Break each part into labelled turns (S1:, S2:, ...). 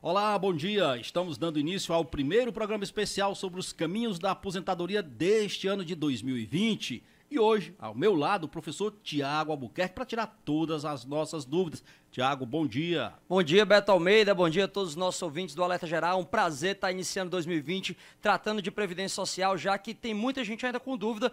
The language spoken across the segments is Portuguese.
S1: Olá, bom dia. Estamos dando início ao primeiro programa especial sobre os caminhos da aposentadoria deste ano de 2020. E hoje, ao meu lado, o professor Tiago
S2: Albuquerque para tirar todas as nossas dúvidas. Tiago, bom dia. Bom dia, Beto Almeida. Bom dia a todos os nossos ouvintes do Alerta Geral. Um prazer estar iniciando 2020 tratando de previdência social, já que tem muita gente ainda com dúvida,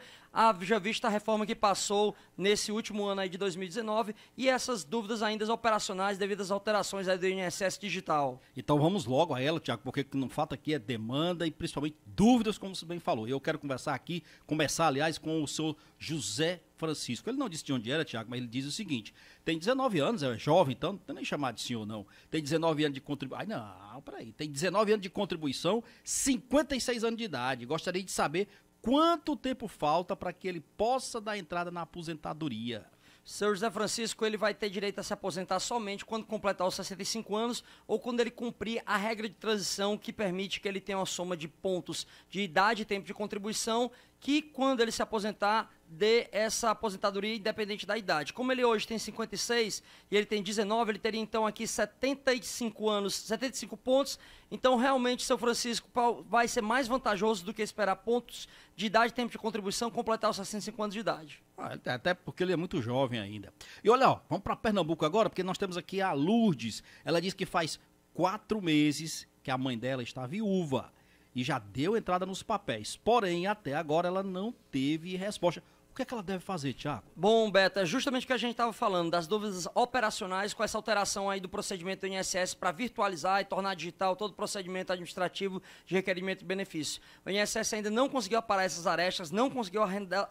S2: já vista a reforma que passou nesse último ano aí de 2019 e essas dúvidas ainda operacionais devido às alterações do INSS digital. Então vamos logo a ela, Tiago, porque o que não falta aqui é demanda e principalmente dúvidas, como você bem falou.
S1: Eu quero conversar aqui, começar, aliás, com o senhor José Francisco. Ele não disse de onde era, Tiago, mas ele diz o seguinte: tem 19 anos, é jovem, então não tem nem chamado de senhor, não. Tem 19 anos de contribuição. Ai, não, peraí. Tem 19 anos de contribuição, 56 anos de idade. Gostaria de
S2: saber quanto tempo falta para que ele possa dar entrada na aposentadoria. Seu José Francisco, ele vai ter direito a se aposentar somente quando completar os 65 anos ou quando ele cumprir a regra de transição que permite que ele tenha uma soma de pontos de idade e tempo de contribuição, que quando ele se aposentar, dê essa aposentadoria independente da idade. Como ele hoje tem 56 e ele tem 19, ele teria então aqui 75 anos, 75 pontos. Então, realmente, seu Francisco vai ser mais vantajoso do que esperar pontos de idade, tempo de contribuição, completar os 65 anos de idade.
S1: Ah, é, até porque ele é muito jovem ainda. E olha, ó, vamos para Pernambuco agora, porque nós temos aqui a Lourdes. Ela diz que faz quatro meses que a mãe dela está viúva e já deu entrada nos papéis. Porém, até agora ela não teve resposta. O que é que ela deve fazer, Tiago?
S2: Bom, Beto, é justamente o que a gente estava falando, das dúvidas operacionais com essa alteração aí do procedimento do INSS para virtualizar e tornar digital todo o procedimento administrativo de requerimento de benefício. O INSS ainda não conseguiu aparar essas arestas, não conseguiu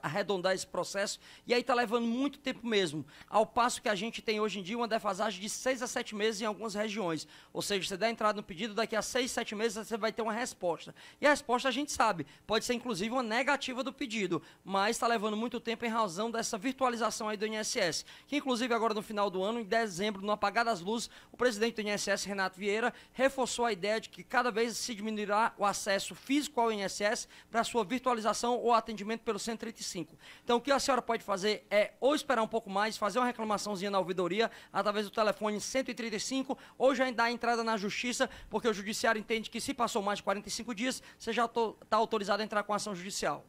S2: arredondar esse processo e aí está levando muito tempo mesmo. Ao passo que a gente tem hoje em dia uma defasagem de seis a sete meses em algumas regiões. Ou seja, você dá entrada no pedido, daqui a seis, sete meses você vai ter uma resposta. E a resposta a gente sabe, pode ser inclusive uma negativa do pedido, mas está levando muito muito tempo em razão dessa virtualização aí do INSS, que inclusive agora no final do ano, em dezembro, no apagar das luzes, o presidente do INSS, Renato Vieira, reforçou a ideia de que cada vez se diminuirá o acesso físico ao INSS para sua virtualização ou atendimento pelo 135. Então o que a senhora pode fazer é ou esperar um pouco mais, fazer uma reclamaçãozinha na ouvidoria através do telefone 135 ou já dar entrada na justiça, porque o judiciário entende que se passou mais de 45 dias, você já está autorizado a entrar com ação judicial.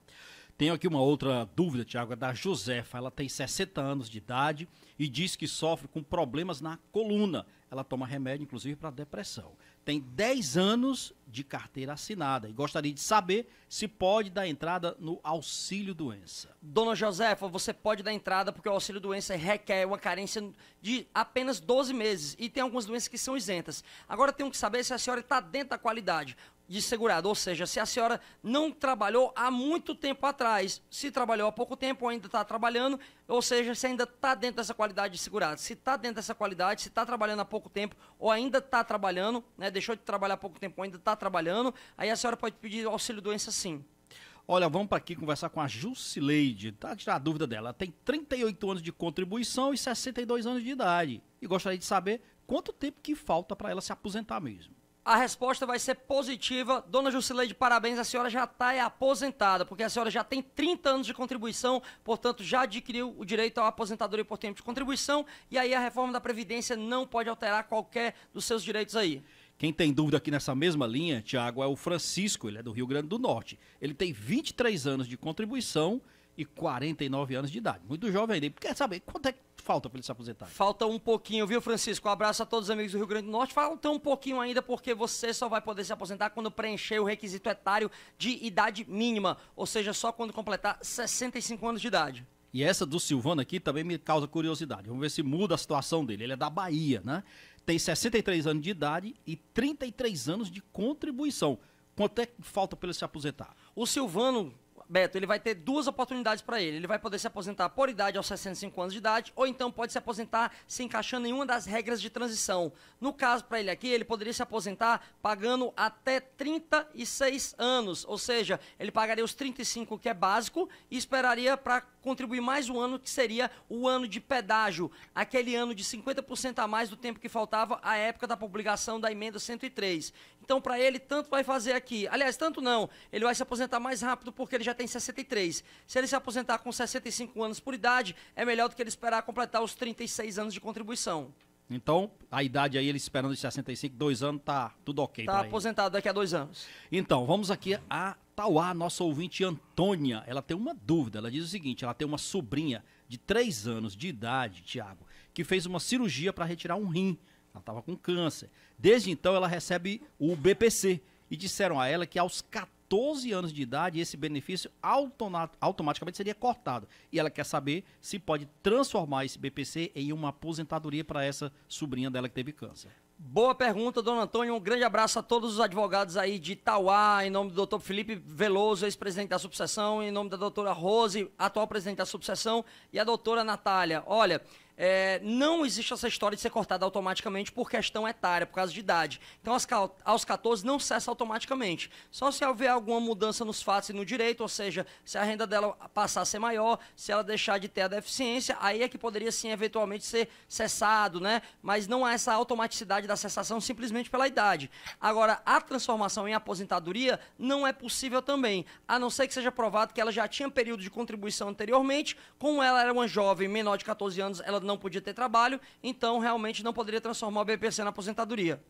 S1: Tenho aqui uma outra dúvida, Tiago, é da Josefa. Ela tem 60 anos de idade e diz que sofre com problemas na coluna. Ela toma remédio, inclusive, para depressão. Tem 10 anos de carteira assinada e gostaria de saber se pode dar
S2: entrada no auxílio doença. Dona Josefa, você pode dar entrada porque o auxílio doença requer uma carência de apenas 12 meses e tem algumas doenças que são isentas. Agora tenho que saber se a senhora está dentro da qualidade de segurado. Ou seja, se a senhora não trabalhou há muito tempo atrás, se trabalhou há pouco tempo, ou ainda está trabalhando, ou seja, se ainda está dentro dessa qualidade de segurado. Se está dentro dessa qualidade, se está trabalhando há pouco tempo, ou ainda está trabalhando, né, deixou de trabalhar há pouco tempo, ou ainda está trabalhando, aí a senhora pode pedir auxílio doença sim.
S1: Olha, vamos para aqui conversar com a Jusileide, tá? Tirar a dúvida dela. Ela tem 38 anos de contribuição e 62 anos de idade. E gostaria de saber quanto tempo que falta para ela se aposentar mesmo
S2: a resposta vai ser positiva. Dona Jusileide, parabéns, a senhora já está aposentada, porque a senhora já tem 30 anos de contribuição, portanto já adquiriu o direito à aposentadoria por tempo de contribuição, e aí a reforma da Previdência não pode alterar qualquer dos seus direitos aí.
S1: Quem tem dúvida aqui nessa mesma linha, Tiago, é o Francisco, ele é do Rio Grande do Norte. Ele tem 23 anos de contribuição e 49 anos de idade. Muito jovem ainda. Quer saber quanto é que falta para ele se aposentar?
S2: Falta um pouquinho, viu, Francisco? Um abraço a todos os amigos do Rio Grande do Norte. Falta um pouquinho ainda, porque você só vai poder se aposentar quando preencher o requisito etário de idade mínima, ou seja, só quando completar 65 anos de idade.
S1: E essa do Silvano aqui também me causa curiosidade. Vamos ver se muda a situação dele. Ele é da Bahia, né? Tem 63 anos de idade e 33 anos de contribuição. Quanto é que falta para ele se aposentar? O
S2: Silvano Beto, ele vai ter duas oportunidades para ele. Ele vai poder se aposentar por idade aos 65 anos de idade, ou então pode se aposentar se encaixando em uma das regras de transição. No caso para ele aqui, ele poderia se aposentar pagando até 36 anos, ou seja, ele pagaria os 35 que é básico e esperaria para contribuir mais um ano que seria o ano de pedágio, aquele ano de 50% a mais do tempo que faltava à época da publicação da emenda 103. Então, para ele tanto vai fazer aqui. Aliás, tanto não, ele vai se aposentar mais rápido porque ele já tem 63. Se ele se aposentar com 65 anos por idade, é melhor do que ele esperar completar os 36 anos de contribuição.
S1: Então, a idade aí, ele esperando os 65, dois anos, tá tudo ok. Tá aposentado ele. daqui a dois anos. Então, vamos aqui a Tauá, nossa ouvinte Antônia. Ela tem uma dúvida. Ela diz o seguinte: ela tem uma sobrinha de três anos de idade, Tiago, que fez uma cirurgia para retirar um rim. Ela estava com câncer. Desde então, ela recebe o BPC. E disseram a ela que aos 14 12 anos de idade, esse benefício automaticamente seria cortado. E ela quer saber se pode transformar esse
S2: BPC em uma aposentadoria para essa sobrinha dela que teve câncer. Boa pergunta, dona Antônio. Um grande abraço a todos os advogados aí de Itauá, em nome do doutor Felipe Veloso, ex-presidente da subseção, em nome da doutora Rose, atual presidente da subseção, e a doutora Natália. Olha, é, não existe essa história de ser cortada automaticamente por questão etária, por causa de idade. Então, aos, aos 14 não cessa automaticamente. Só se houver alguma mudança nos fatos e no direito, ou seja, se a renda dela passar a ser maior, se ela deixar de ter a deficiência, aí é que poderia sim eventualmente ser cessado, né? Mas não há essa automaticidade da cessação simplesmente pela idade. Agora, a transformação em aposentadoria não é possível também, a não ser que seja provado que ela já tinha período de contribuição anteriormente, como ela era uma jovem menor de 14 anos, ela não podia ter trabalho, então realmente não poderia transformar o BPC na aposentadoria.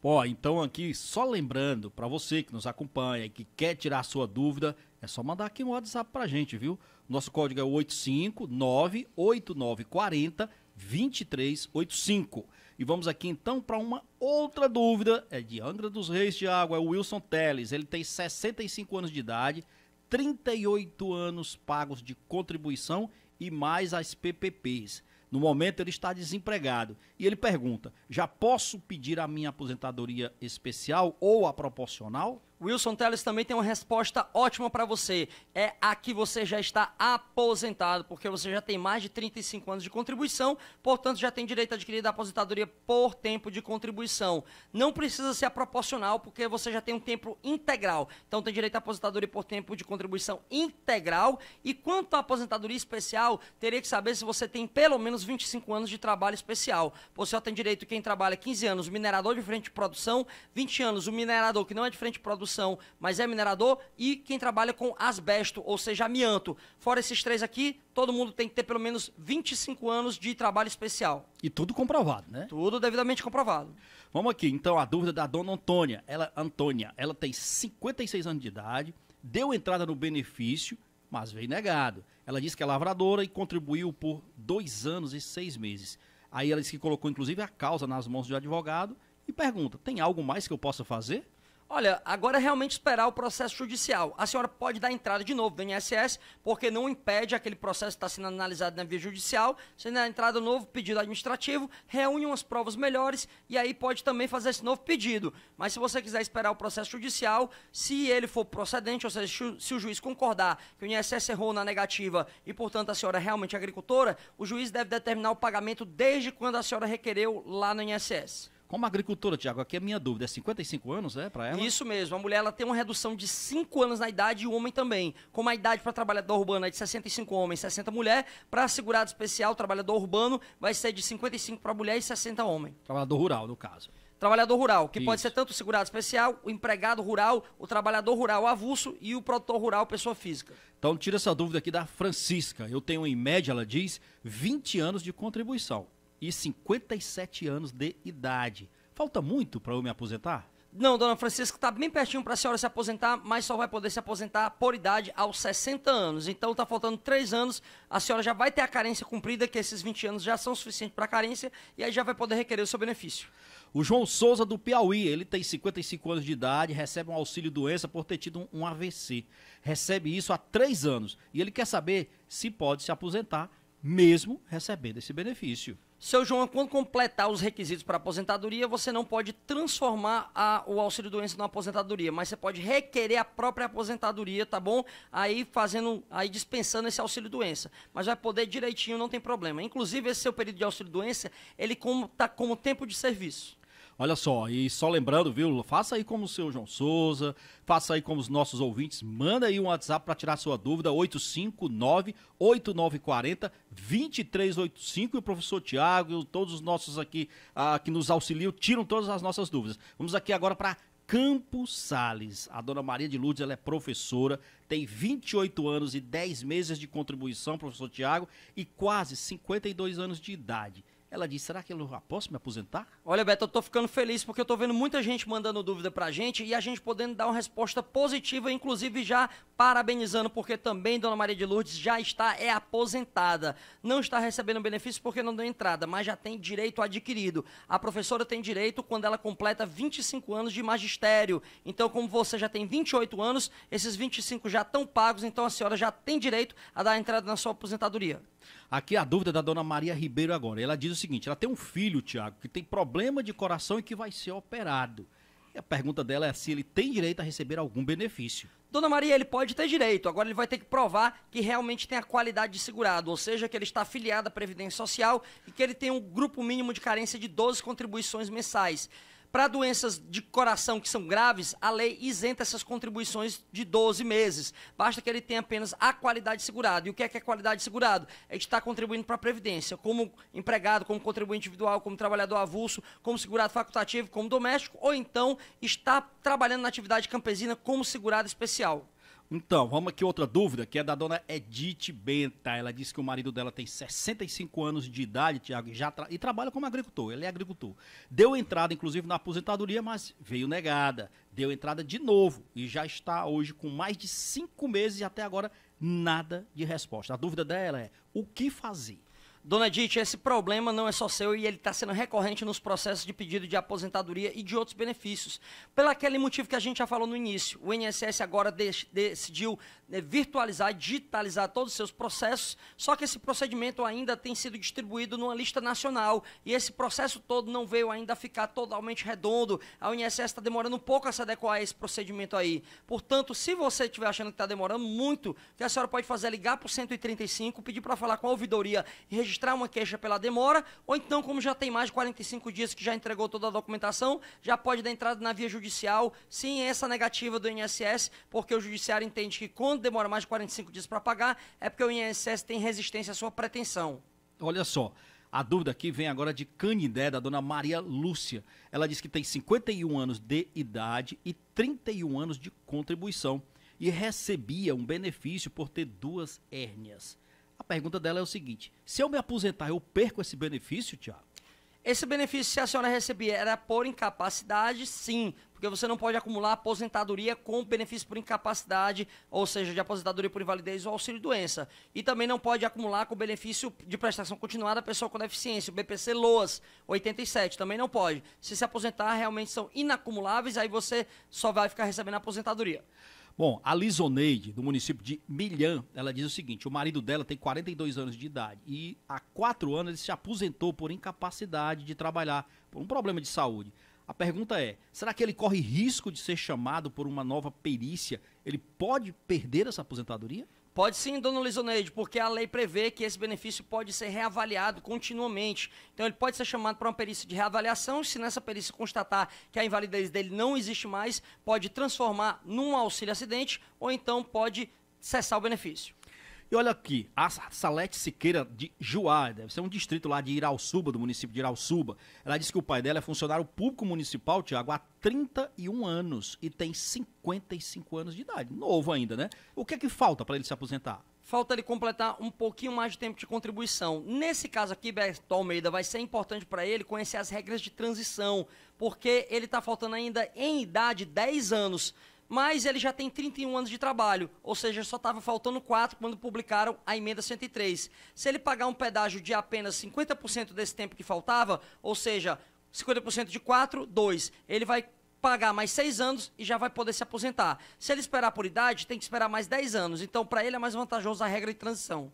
S2: Ó,
S1: então aqui, só lembrando, para você que nos acompanha e que quer tirar a sua dúvida, é só mandar aqui um WhatsApp pra gente, viu? Nosso código é o 85989402385 E vamos aqui então para uma outra dúvida, é de Angra dos Reis de Água, é o Wilson Teles, ele tem 65 anos de idade, 38 anos pagos de contribuição e mais as PPPs. No momento ele está desempregado e ele pergunta: já posso pedir a minha aposentadoria especial ou a proporcional?
S2: Wilson Teles também tem uma resposta ótima para você. É a que você já está aposentado, porque você já tem mais de 35 anos de contribuição, portanto já tem direito adquirido a aposentadoria por tempo de contribuição. Não precisa ser a proporcional, porque você já tem um tempo integral. Então tem direito à aposentadoria por tempo de contribuição integral. E quanto à aposentadoria especial, teria que saber se você tem pelo menos 25 anos de trabalho especial. Você só tem direito quem trabalha 15 anos, minerador de frente de produção, 20 anos, o minerador que não é de frente de produção produção, mas é minerador, e quem trabalha com asbesto, ou seja, amianto. Fora esses três aqui, todo mundo tem que ter pelo menos 25 anos de trabalho especial.
S1: E tudo comprovado, né? Tudo devidamente comprovado. Vamos aqui, então, a dúvida da dona Antônia. Ela, Antônia, ela tem 56 anos de idade, deu entrada no benefício, mas veio negado. Ela disse que é lavradora e contribuiu por dois anos e seis meses. Aí ela disse que colocou, inclusive, a causa nas mãos do advogado e pergunta: tem algo mais que eu possa fazer?
S2: Olha, agora é realmente esperar o processo judicial. A senhora pode dar entrada de novo do INSS, porque não impede aquele processo que está sendo analisado na via judicial. não é entrada novo, pedido administrativo, reúne umas provas melhores e aí pode também fazer esse novo pedido. Mas se você quiser esperar o processo judicial, se ele for procedente, ou seja, se o juiz concordar que o INSS errou na negativa e, portanto, a senhora é realmente agricultora, o juiz deve determinar o pagamento desde quando a senhora requereu lá no INSS.
S1: Como agricultora, Tiago, aqui a é minha dúvida, é
S2: 55 anos, é, para ela? Isso mesmo, a mulher ela tem uma redução de 5 anos na idade e o homem também. Como a idade para trabalhador urbano é de 65 homens, 60 mulher, para segurado especial, trabalhador urbano, vai ser de 55 para mulher e 60 homem. Trabalhador rural, no caso. Trabalhador rural, que Isso. pode ser tanto o segurado especial, o empregado rural, o trabalhador rural avulso e o produtor rural, pessoa física.
S1: Então tira essa dúvida aqui da Francisca. Eu tenho em média, ela diz, 20 anos de
S2: contribuição e 57 anos de idade. Falta muito para eu me aposentar? Não, dona Francisca, está bem pertinho para a senhora se aposentar, mas só vai poder se aposentar por idade aos 60 anos. Então está faltando 3 anos, a senhora já vai ter a carência cumprida, que esses 20 anos já são suficientes para a carência, e aí já vai poder requerer o seu benefício.
S1: O João Souza do Piauí, ele tem 55 anos de idade, recebe um auxílio doença por ter tido um AVC. Recebe isso há 3 anos e ele quer saber se pode se aposentar mesmo recebendo esse benefício.
S2: Seu João, quando completar os requisitos para aposentadoria, você não pode transformar a, o auxílio doença numa aposentadoria, mas você pode requerer a própria aposentadoria, tá bom? Aí fazendo, aí dispensando esse auxílio doença. Mas vai poder direitinho, não tem problema. Inclusive, esse seu período de auxílio doença, ele conta tá como tempo de serviço.
S1: Olha só, e só lembrando, viu? Faça aí como o seu João Souza, faça aí como os nossos ouvintes, manda aí um WhatsApp para tirar sua dúvida, 859 8940 2385 e o professor Tiago, todos os nossos aqui ah, que nos auxiliam, tiram todas as nossas dúvidas. Vamos aqui agora para Campos Sales. A dona Maria de Lourdes ela é professora, tem 28 anos e 10 meses de contribuição, professor Tiago, e quase 52 anos de
S2: idade. Ela disse: será que eu posso me aposentar? Olha, Beto, eu tô ficando feliz porque eu tô vendo muita gente mandando dúvida pra gente e a gente podendo dar uma resposta positiva, inclusive já parabenizando, porque também Dona Maria de Lourdes já está é aposentada. Não está recebendo benefício porque não deu entrada, mas já tem direito adquirido. A professora tem direito quando ela completa 25 anos de magistério. Então, como você já tem 28 anos, esses 25 já estão pagos, então a senhora já tem direito a dar entrada na sua aposentadoria. Aqui a dúvida da dona Maria
S1: Ribeiro agora. Ela diz o seguinte: ela tem um filho, Tiago, que tem problema de coração e que vai ser operado. E a pergunta dela é se ele tem direito a receber algum benefício.
S2: Dona Maria, ele pode ter direito, agora ele vai ter que provar que realmente tem a qualidade de segurado, ou seja, que ele está afiliado à Previdência Social e que ele tem um grupo mínimo de carência de 12 contribuições mensais. Para doenças de coração que são graves, a lei isenta essas contribuições de 12 meses. Basta que ele tenha apenas a qualidade segurada. E o que é que é qualidade segurada? É estar contribuindo para a Previdência, como empregado, como contribuinte individual, como trabalhador avulso, como segurado facultativo, como doméstico, ou então está trabalhando na atividade campesina como segurado especial.
S1: Então, vamos aqui outra dúvida, que é da dona Edith Benta. Ela disse que o marido dela tem 65 anos de idade, Tiago, já tra e trabalha como agricultor. Ele é agricultor. Deu entrada, inclusive, na aposentadoria, mas veio negada. Deu entrada de novo e já está hoje com mais de cinco meses e até agora nada de resposta. A dúvida dela é o que
S2: fazer? Dona Dite, esse problema não é só seu e ele está sendo recorrente nos processos de pedido de aposentadoria e de outros benefícios. Pelo aquele motivo que a gente já falou no início, o INSS agora decidiu né, virtualizar, digitalizar todos os seus processos, só que esse procedimento ainda tem sido distribuído numa lista nacional e esse processo todo não veio ainda a ficar totalmente redondo. A INSS está demorando um pouco a se adequar a esse procedimento aí. Portanto, se você estiver achando que está demorando muito, o que a senhora pode fazer é ligar para o 135, pedir para falar com a ouvidoria e registrar registrar uma queixa pela demora, ou então, como já tem mais de 45 dias que já entregou toda a documentação, já pode dar entrada na via judicial, sem essa negativa do INSS, porque o judiciário entende que quando demora mais de 45 dias para pagar, é porque o INSS tem resistência à sua pretensão.
S1: Olha só, a dúvida aqui vem agora de Canindé, da dona Maria Lúcia. Ela diz que tem 51 anos de idade e 31 anos de contribuição e recebia um benefício por ter duas hérnias. A pergunta dela é o seguinte: se eu me aposentar, eu perco esse benefício, Tiago?
S2: Esse benefício, se a senhora recebia, era por incapacidade, sim, porque você não pode acumular aposentadoria com benefício por incapacidade, ou seja, de aposentadoria por invalidez ou auxílio-doença. E também não pode acumular com benefício de prestação continuada pessoa com deficiência, o BPC LOAS 87, também não pode. Se se aposentar, realmente são inacumuláveis, aí você só vai ficar recebendo a aposentadoria.
S1: Bom, a Lisoneide, do município de Milhã, ela diz o seguinte: o marido dela tem 42 anos de idade e há quatro anos ele se aposentou por incapacidade de trabalhar, por um problema de saúde. A pergunta é: será que ele corre risco de ser chamado por uma nova perícia? Ele pode perder essa aposentadoria?
S2: Pode sim, dona Lisoneide, porque a lei prevê que esse benefício pode ser reavaliado continuamente. Então ele pode ser chamado para uma perícia de reavaliação, se nessa perícia constatar que a invalidez dele não existe mais, pode transformar num auxílio acidente ou então pode cessar o benefício. E olha aqui, a Salete Siqueira de Juá, deve ser um distrito lá
S1: de Irauçuba, do município de Irauçuba. Ela disse que o pai dela é funcionário público municipal, Tiago, há 31 anos e tem 55 anos de idade. Novo ainda, né? O que é que falta para ele se aposentar?
S2: Falta ele completar um pouquinho mais de tempo de contribuição. Nesse caso aqui, Beto Almeida, vai ser importante para ele conhecer as regras de transição, porque ele está faltando ainda em idade 10 anos mas ele já tem 31 anos de trabalho, ou seja, só estava faltando 4 quando publicaram a emenda 103. Se ele pagar um pedágio de apenas 50% desse tempo que faltava, ou seja, 50% de 4, 2, ele vai pagar mais 6 anos e já vai poder se aposentar. Se ele esperar por idade, tem que esperar mais 10 anos. Então, para ele é mais vantajoso a regra de transição.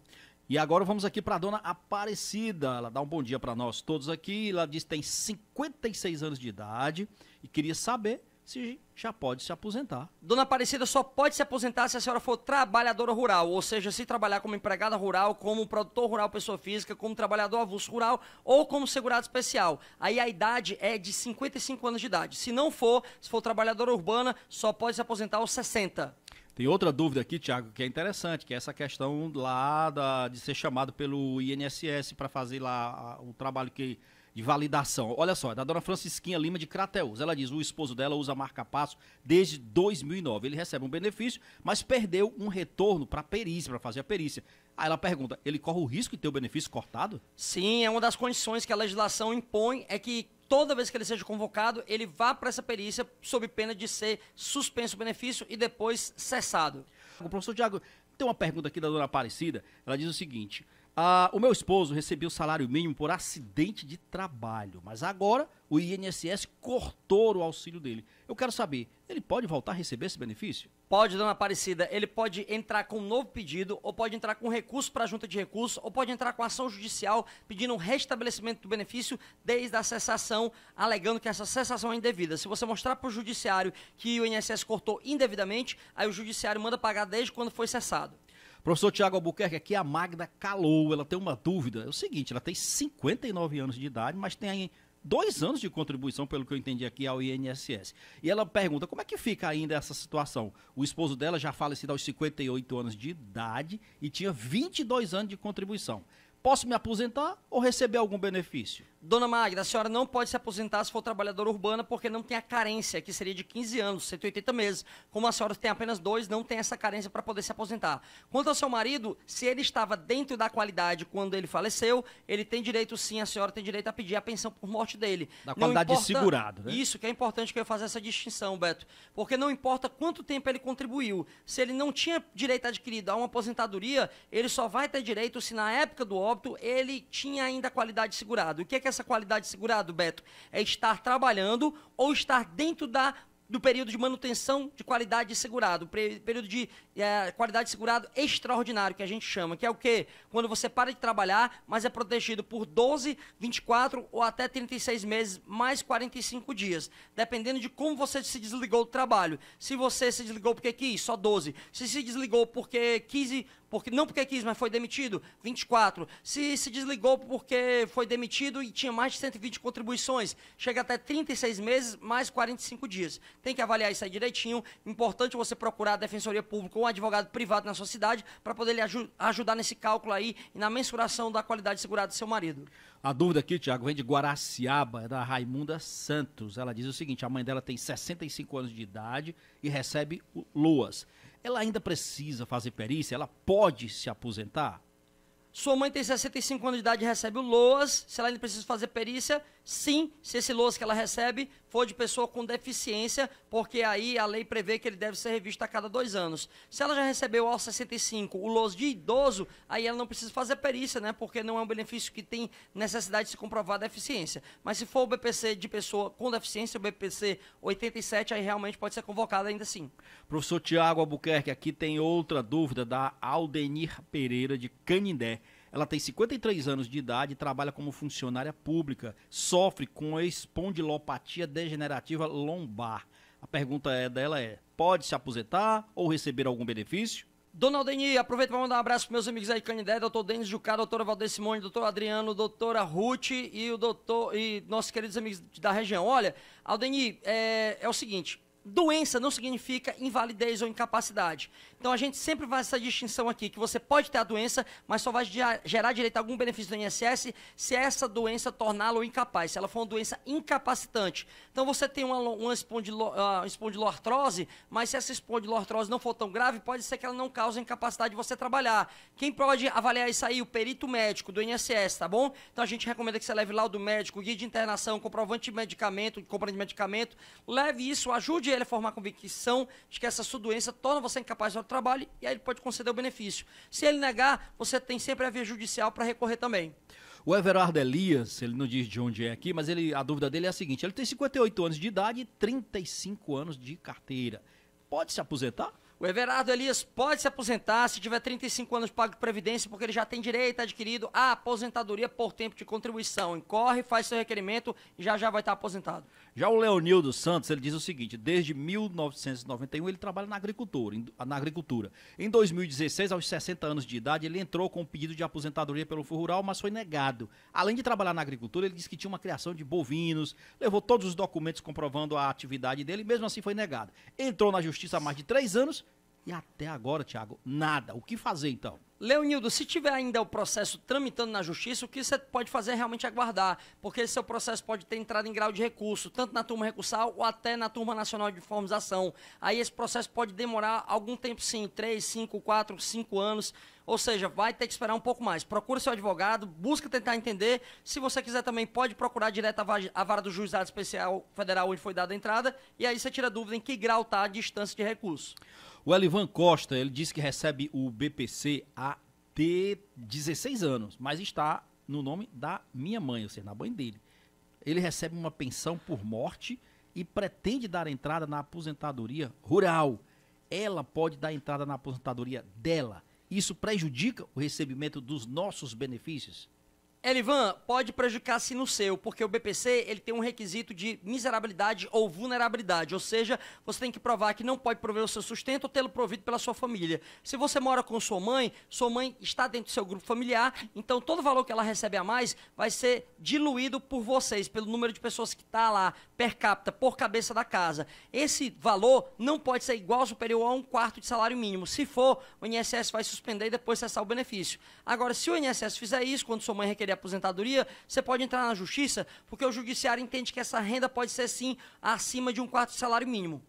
S1: E agora vamos aqui para a dona Aparecida. Ela dá um bom dia para nós todos aqui. Ela diz que tem 56 anos de idade e queria saber
S2: se já
S1: pode se aposentar.
S2: Dona Aparecida só pode se aposentar se a senhora for trabalhadora rural, ou seja, se trabalhar como empregada rural, como produtor rural pessoa física, como trabalhador avulso rural ou como segurado especial. Aí a idade é de 55 anos de idade. Se não for, se for trabalhadora urbana, só pode se aposentar aos 60.
S1: Tem outra dúvida aqui, Tiago, que é interessante, que é essa questão lá da, de ser chamado pelo INSS para fazer lá o trabalho que de validação. Olha só, é da dona Francisquinha Lima de Crateus. Ela diz: o esposo dela usa marca-passo desde 2009. Ele recebe um benefício, mas perdeu um retorno para perícia, para fazer a
S2: perícia. Aí ela pergunta: ele corre o risco de ter o benefício cortado?
S1: Sim, é uma das
S2: condições que a legislação impõe é que toda vez que ele seja convocado, ele vá para essa perícia sob pena de ser suspenso o benefício e depois cessado. O professor Diago
S1: tem uma pergunta aqui da dona Aparecida. Ela diz o seguinte: ah, o meu esposo recebeu salário mínimo por acidente de trabalho, mas agora o INSS cortou o auxílio dele. Eu quero saber, ele pode voltar a receber esse benefício?
S2: Pode, dona Aparecida. Ele pode entrar com um novo pedido, ou pode entrar com recurso para a junta de recursos, ou pode entrar com ação judicial pedindo um restabelecimento do benefício desde a cessação, alegando que essa cessação é indevida. Se você mostrar para o judiciário que o INSS cortou indevidamente, aí o judiciário manda pagar desde quando foi cessado.
S1: Professor Tiago Albuquerque, aqui a Magda calou, ela tem uma dúvida. É o seguinte, ela tem 59 anos de idade, mas tem dois anos de contribuição, pelo que eu entendi aqui, ao INSS. E ela pergunta, como é que fica ainda essa situação? O esposo dela já falecido aos 58 anos de idade e tinha 22 anos de contribuição. Posso me aposentar ou receber algum
S2: benefício? Dona Magda, a senhora não pode se aposentar se for trabalhadora urbana porque não tem a carência, que seria de 15 anos, 180 meses. Como a senhora tem apenas dois, não tem essa carência para poder se aposentar. Quanto ao seu marido, se ele estava dentro da qualidade quando ele faleceu, ele tem direito sim, a senhora tem direito a pedir a pensão por morte dele. Da qualidade importa... de segurado, né? Isso que é importante que eu faça essa distinção, Beto. Porque não importa quanto tempo ele contribuiu, se ele não tinha direito adquirido a uma aposentadoria, ele só vai ter direito se na época do óbito ele tinha ainda a qualidade de segurado. O que é que a essa qualidade segurada, Beto? É estar trabalhando ou estar dentro da do período de manutenção de qualidade de segurado, período de é, qualidade de segurado extraordinário, que a gente chama, que é o quê? Quando você para de trabalhar, mas é protegido por 12, 24 ou até 36 meses, mais 45 dias, dependendo de como você se desligou do trabalho. Se você se desligou porque quis, só 12. Se se desligou porque quis porque não porque quis, mas foi demitido, 24. Se se desligou porque foi demitido e tinha mais de 120 contribuições, chega até 36 meses, mais 45 dias. Tem que avaliar isso aí direitinho. Importante você procurar a defensoria pública ou um advogado privado na sua cidade para poder lhe aj ajudar nesse cálculo aí e na mensuração da qualidade segurada do seu marido. A
S1: dúvida aqui, Tiago, vem de Guaraciaba, da Raimunda Santos. Ela diz o seguinte: a mãe dela tem 65 anos de idade e recebe luas ela ainda precisa fazer perícia? Ela pode se aposentar?
S2: Sua mãe tem 65 anos de idade e recebe o LOAS. Se ela ainda precisa fazer perícia, sim se esse los que ela recebe for de pessoa com deficiência, porque aí a lei prevê que ele deve ser revisto a cada dois anos. Se ela já recebeu aos 65 o los de idoso, aí ela não precisa fazer perícia, né? Porque não é um benefício que tem necessidade de se comprovar a deficiência. Mas se for o BPC de pessoa com deficiência, o BPC 87, aí realmente pode ser convocado ainda assim.
S1: Professor Tiago Albuquerque, aqui tem outra dúvida da Aldenir Pereira de Canindé. Ela tem 53 anos de idade e trabalha como funcionária pública. Sofre com espondilopatia degenerativa lombar. A pergunta é dela é: pode se aposentar ou receber algum benefício? Dona Aldeni,
S2: aproveito para mandar um abraço para meus amigos aí de Canindé, doutor Denis Jucá, doutora Valdir Simone, doutor Adriano, doutora Ruth e o doutor e nossos queridos amigos da região. Olha, Aldeni, é, é o seguinte, doença não significa invalidez ou incapacidade. Então a gente sempre faz essa distinção aqui, que você pode ter a doença, mas só vai gerar direito a algum benefício do INSS se essa doença torná-lo incapaz, se ela for uma doença incapacitante. Então você tem uma, uma ah, espondiloartrose, mas se essa espondiloartrose não for tão grave, pode ser que ela não cause incapacidade de você trabalhar. Quem pode avaliar isso aí? O perito médico do INSS, tá bom? Então a gente recomenda que você leve lá o do médico, guia de internação, comprovante de medicamento, compra de medicamento, leve isso, ajude ele é formar convicção de que essa sua doença torna você incapaz do trabalho e aí ele pode conceder o benefício. Se ele negar, você tem sempre a via judicial para recorrer também. O Everardo Elias,
S1: ele não diz de onde é aqui, mas ele, a dúvida dele é a seguinte: ele tem 58 anos de idade e 35 anos de carteira. Pode se aposentar?
S2: O Everardo Elias pode se aposentar se tiver 35 anos pago de previdência, porque ele já tem direito adquirido à aposentadoria por tempo de contribuição. Incorre, faz seu requerimento e já já vai estar aposentado.
S1: Já o Leonildo Santos, ele diz o seguinte, desde 1991 ele trabalha na agricultura. Na agricultura. Em 2016, aos 60 anos de idade, ele entrou com um pedido de aposentadoria pelo Fundo Rural, mas foi negado. Além de trabalhar na agricultura, ele disse que tinha uma criação de bovinos, levou todos os documentos comprovando a atividade dele, mesmo assim foi negado. Entrou na justiça há mais de três anos e até agora, Tiago, nada. O que fazer então?
S2: Leonildo, se tiver ainda o processo tramitando na justiça, o que você pode fazer é realmente aguardar, porque esse seu processo pode ter entrado em grau de recurso, tanto na turma recursal ou até na turma nacional de formização. Aí esse processo pode demorar algum tempo sim, 3, 5, 4, 5 anos. Ou seja, vai ter que esperar um pouco mais. Procure seu advogado, busca tentar entender. Se você quiser também, pode procurar direto a vara do juizado especial federal onde foi dada a entrada. E aí você tira dúvida em que grau está a distância de recurso.
S1: O Elivan Costa, ele disse que recebe o BPC há 16 anos, mas está no nome da minha mãe, ou seja, na mãe dele. Ele recebe uma pensão por morte e pretende dar entrada na aposentadoria rural. Ela pode dar entrada na aposentadoria dela.
S2: Isso prejudica o recebimento dos nossos benefícios? Elivan, pode prejudicar-se no seu, porque o BPC ele tem um requisito de miserabilidade ou vulnerabilidade, ou seja, você tem que provar que não pode prover o seu sustento ou tê-lo provido pela sua família. Se você mora com sua mãe, sua mãe está dentro do seu grupo familiar, então todo o valor que ela recebe a mais vai ser diluído por vocês, pelo número de pessoas que está lá, per capita, por cabeça da casa. Esse valor não pode ser igual ou superior a um quarto de salário mínimo. Se for, o INSS vai suspender e depois cessar o benefício. Agora, se o INSS fizer isso, quando sua mãe requerer aposentadoria, você pode entrar na justiça, porque o judiciário entende que essa renda pode ser sim acima de um quarto de salário mínimo.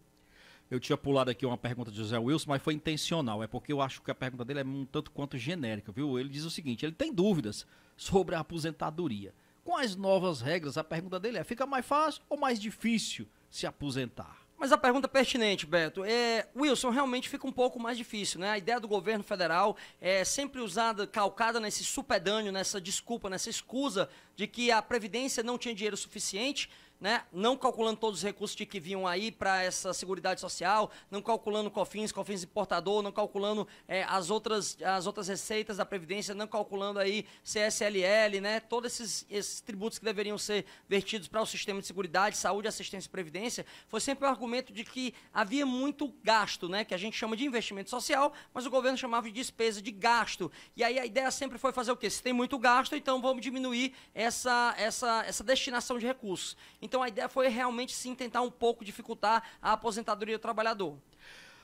S1: Eu tinha pulado aqui uma pergunta de José Wilson, mas foi intencional. É porque eu acho que a pergunta dele é um tanto quanto genérica, viu? Ele diz o seguinte: ele tem dúvidas sobre a aposentadoria. Com as novas regras, a pergunta dele é: fica mais fácil ou mais difícil se aposentar?
S2: Mas a pergunta pertinente, Beto, é, Wilson, realmente fica um pouco mais difícil, né? A ideia do governo federal é sempre usada, calcada nesse supedâneo, nessa desculpa, nessa escusa de que a Previdência não tinha dinheiro suficiente né? Não calculando todos os recursos que vinham aí para essa seguridade social, não calculando cofins, cofins importador, não calculando é, as, outras, as outras receitas da Previdência, não calculando aí CSLL, né? Todos esses, esses tributos que deveriam ser vertidos para o sistema de seguridade, saúde, assistência e previdência, foi sempre o um argumento de que havia muito gasto, né? Que a gente chama de investimento social, mas o governo chamava de despesa, de gasto. E aí a ideia sempre foi fazer o quê? Se tem muito gasto, então vamos diminuir essa, essa, essa destinação de recursos. Então a ideia foi realmente sim tentar um pouco dificultar a aposentadoria do trabalhador.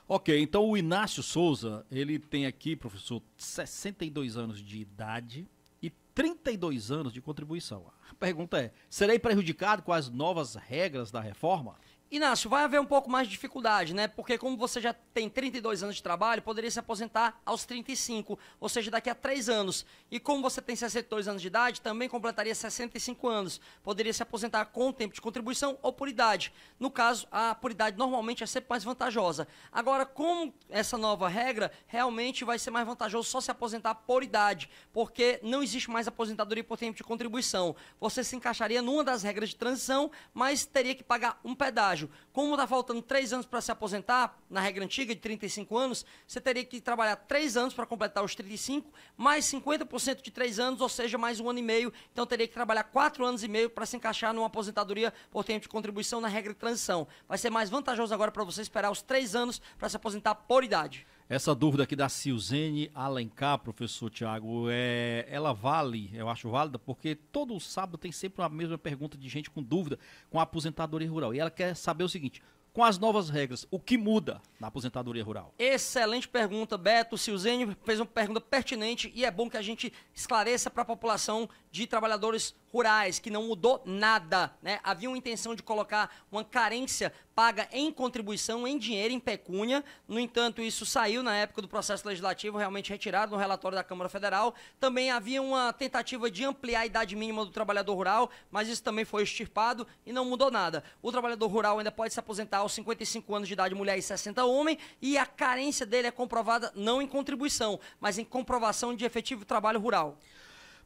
S1: Ok, então o Inácio Souza, ele tem aqui, professor, 62 anos de idade e 32 anos de contribuição. A pergunta é: serei prejudicado com as novas regras da reforma?
S2: Inácio, vai haver um pouco mais de dificuldade, né? Porque como você já tem 32 anos de trabalho, poderia se aposentar aos 35, ou seja, daqui a 3 anos. E como você tem 62 anos de idade, também completaria 65 anos. Poderia se aposentar com o tempo de contribuição ou por idade. No caso, a por idade normalmente é sempre mais vantajosa. Agora, com essa nova regra, realmente vai ser mais vantajoso só se aposentar por idade, porque não existe mais aposentadoria por tempo de contribuição. Você se encaixaria numa das regras de transição, mas teria que pagar um pedágio como está faltando três anos para se aposentar, na regra antiga de 35 anos, você teria que trabalhar três anos para completar os 35, mais 50% de três anos, ou seja, mais um ano e meio. Então teria que trabalhar quatro anos e meio para se encaixar numa aposentadoria por tempo de contribuição na regra de transição. Vai ser mais vantajoso agora para você esperar os três anos para se aposentar por idade.
S1: Essa dúvida aqui da Silzene Alencar, professor Tiago, é, ela vale, eu acho válida, porque todo sábado tem sempre a mesma pergunta de gente com dúvida com a aposentadoria rural. E ela quer saber o seguinte: com as novas regras, o que muda na aposentadoria rural?
S2: Excelente pergunta, Beto. Silzene fez uma pergunta pertinente e é bom que a gente esclareça para a população de trabalhadores rurais, que não mudou nada. Né? Havia uma intenção de colocar uma carência paga em contribuição, em dinheiro, em pecúnia. No entanto, isso saiu na época do processo legislativo, realmente retirado no relatório da Câmara Federal. Também havia uma tentativa de ampliar a idade mínima do trabalhador rural, mas isso também foi extirpado e não mudou nada. O trabalhador rural ainda pode se aposentar aos 55 anos de idade, mulher e 60 homem, e a carência dele é comprovada não em contribuição, mas em comprovação de efetivo trabalho rural.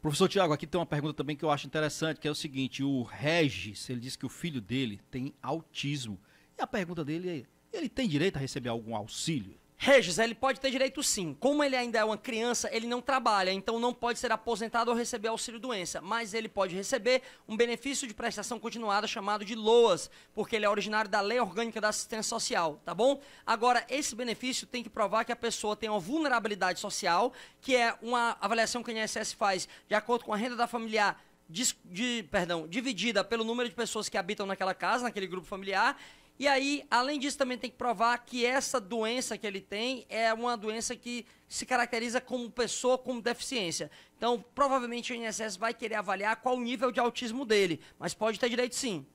S1: Professor Tiago, aqui tem uma pergunta também que eu acho interessante, que é o seguinte: o Regis, ele disse que o filho dele tem autismo. E a pergunta dele é: ele tem direito a receber algum auxílio?
S2: Regis, ele pode ter direito sim. Como ele ainda é uma criança, ele não trabalha, então não pode ser aposentado ou receber auxílio doença, mas ele pode receber um benefício de prestação continuada chamado de LOAS, porque ele é originário da Lei Orgânica da Assistência Social, tá bom? Agora, esse benefício tem que provar que a pessoa tem uma vulnerabilidade social, que é uma avaliação que o INSS faz de acordo com a renda da familiar de, de, perdão, dividida pelo número de pessoas que habitam naquela casa, naquele grupo familiar, e aí, além disso, também tem que provar que essa doença que ele tem é uma doença que se caracteriza como pessoa com deficiência. Então, provavelmente o INSS vai querer avaliar qual o nível de autismo dele, mas pode ter direito sim.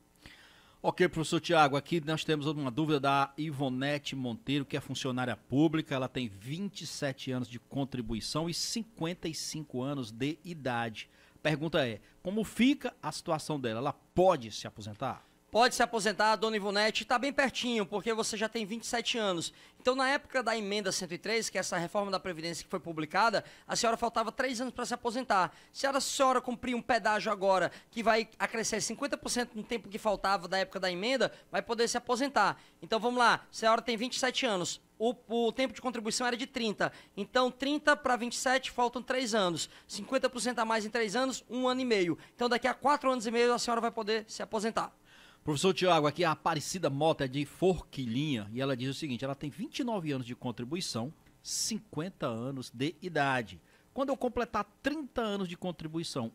S1: Ok, professor Tiago, aqui nós temos uma dúvida da Ivonete Monteiro, que é funcionária pública, ela tem 27 anos de contribuição e 55 anos de idade. Pergunta é: como fica a situação dela? Ela pode se aposentar?
S2: Pode se aposentar, dona Ivonete, está bem pertinho, porque você já tem 27 anos. Então, na época da emenda 103, que é essa reforma da Previdência que foi publicada, a senhora faltava três anos para se aposentar. Se a senhora cumprir um pedágio agora, que vai acrescer 50% no tempo que faltava da época da emenda, vai poder se aposentar. Então, vamos lá, a senhora tem 27 anos, o, o, tempo de contribuição era de 30. Então, 30 para 27 faltam 3 anos. 50% a mais em 3 anos, um ano e meio. Então, daqui a 4 anos e meio, a senhora vai poder se aposentar.
S1: Professor Tiago, aqui é a Aparecida Mota é de forquilinha e ela diz o seguinte: ela tem 29 anos de contribuição, 50 anos de idade. Quando eu completar 30 anos de contribuição,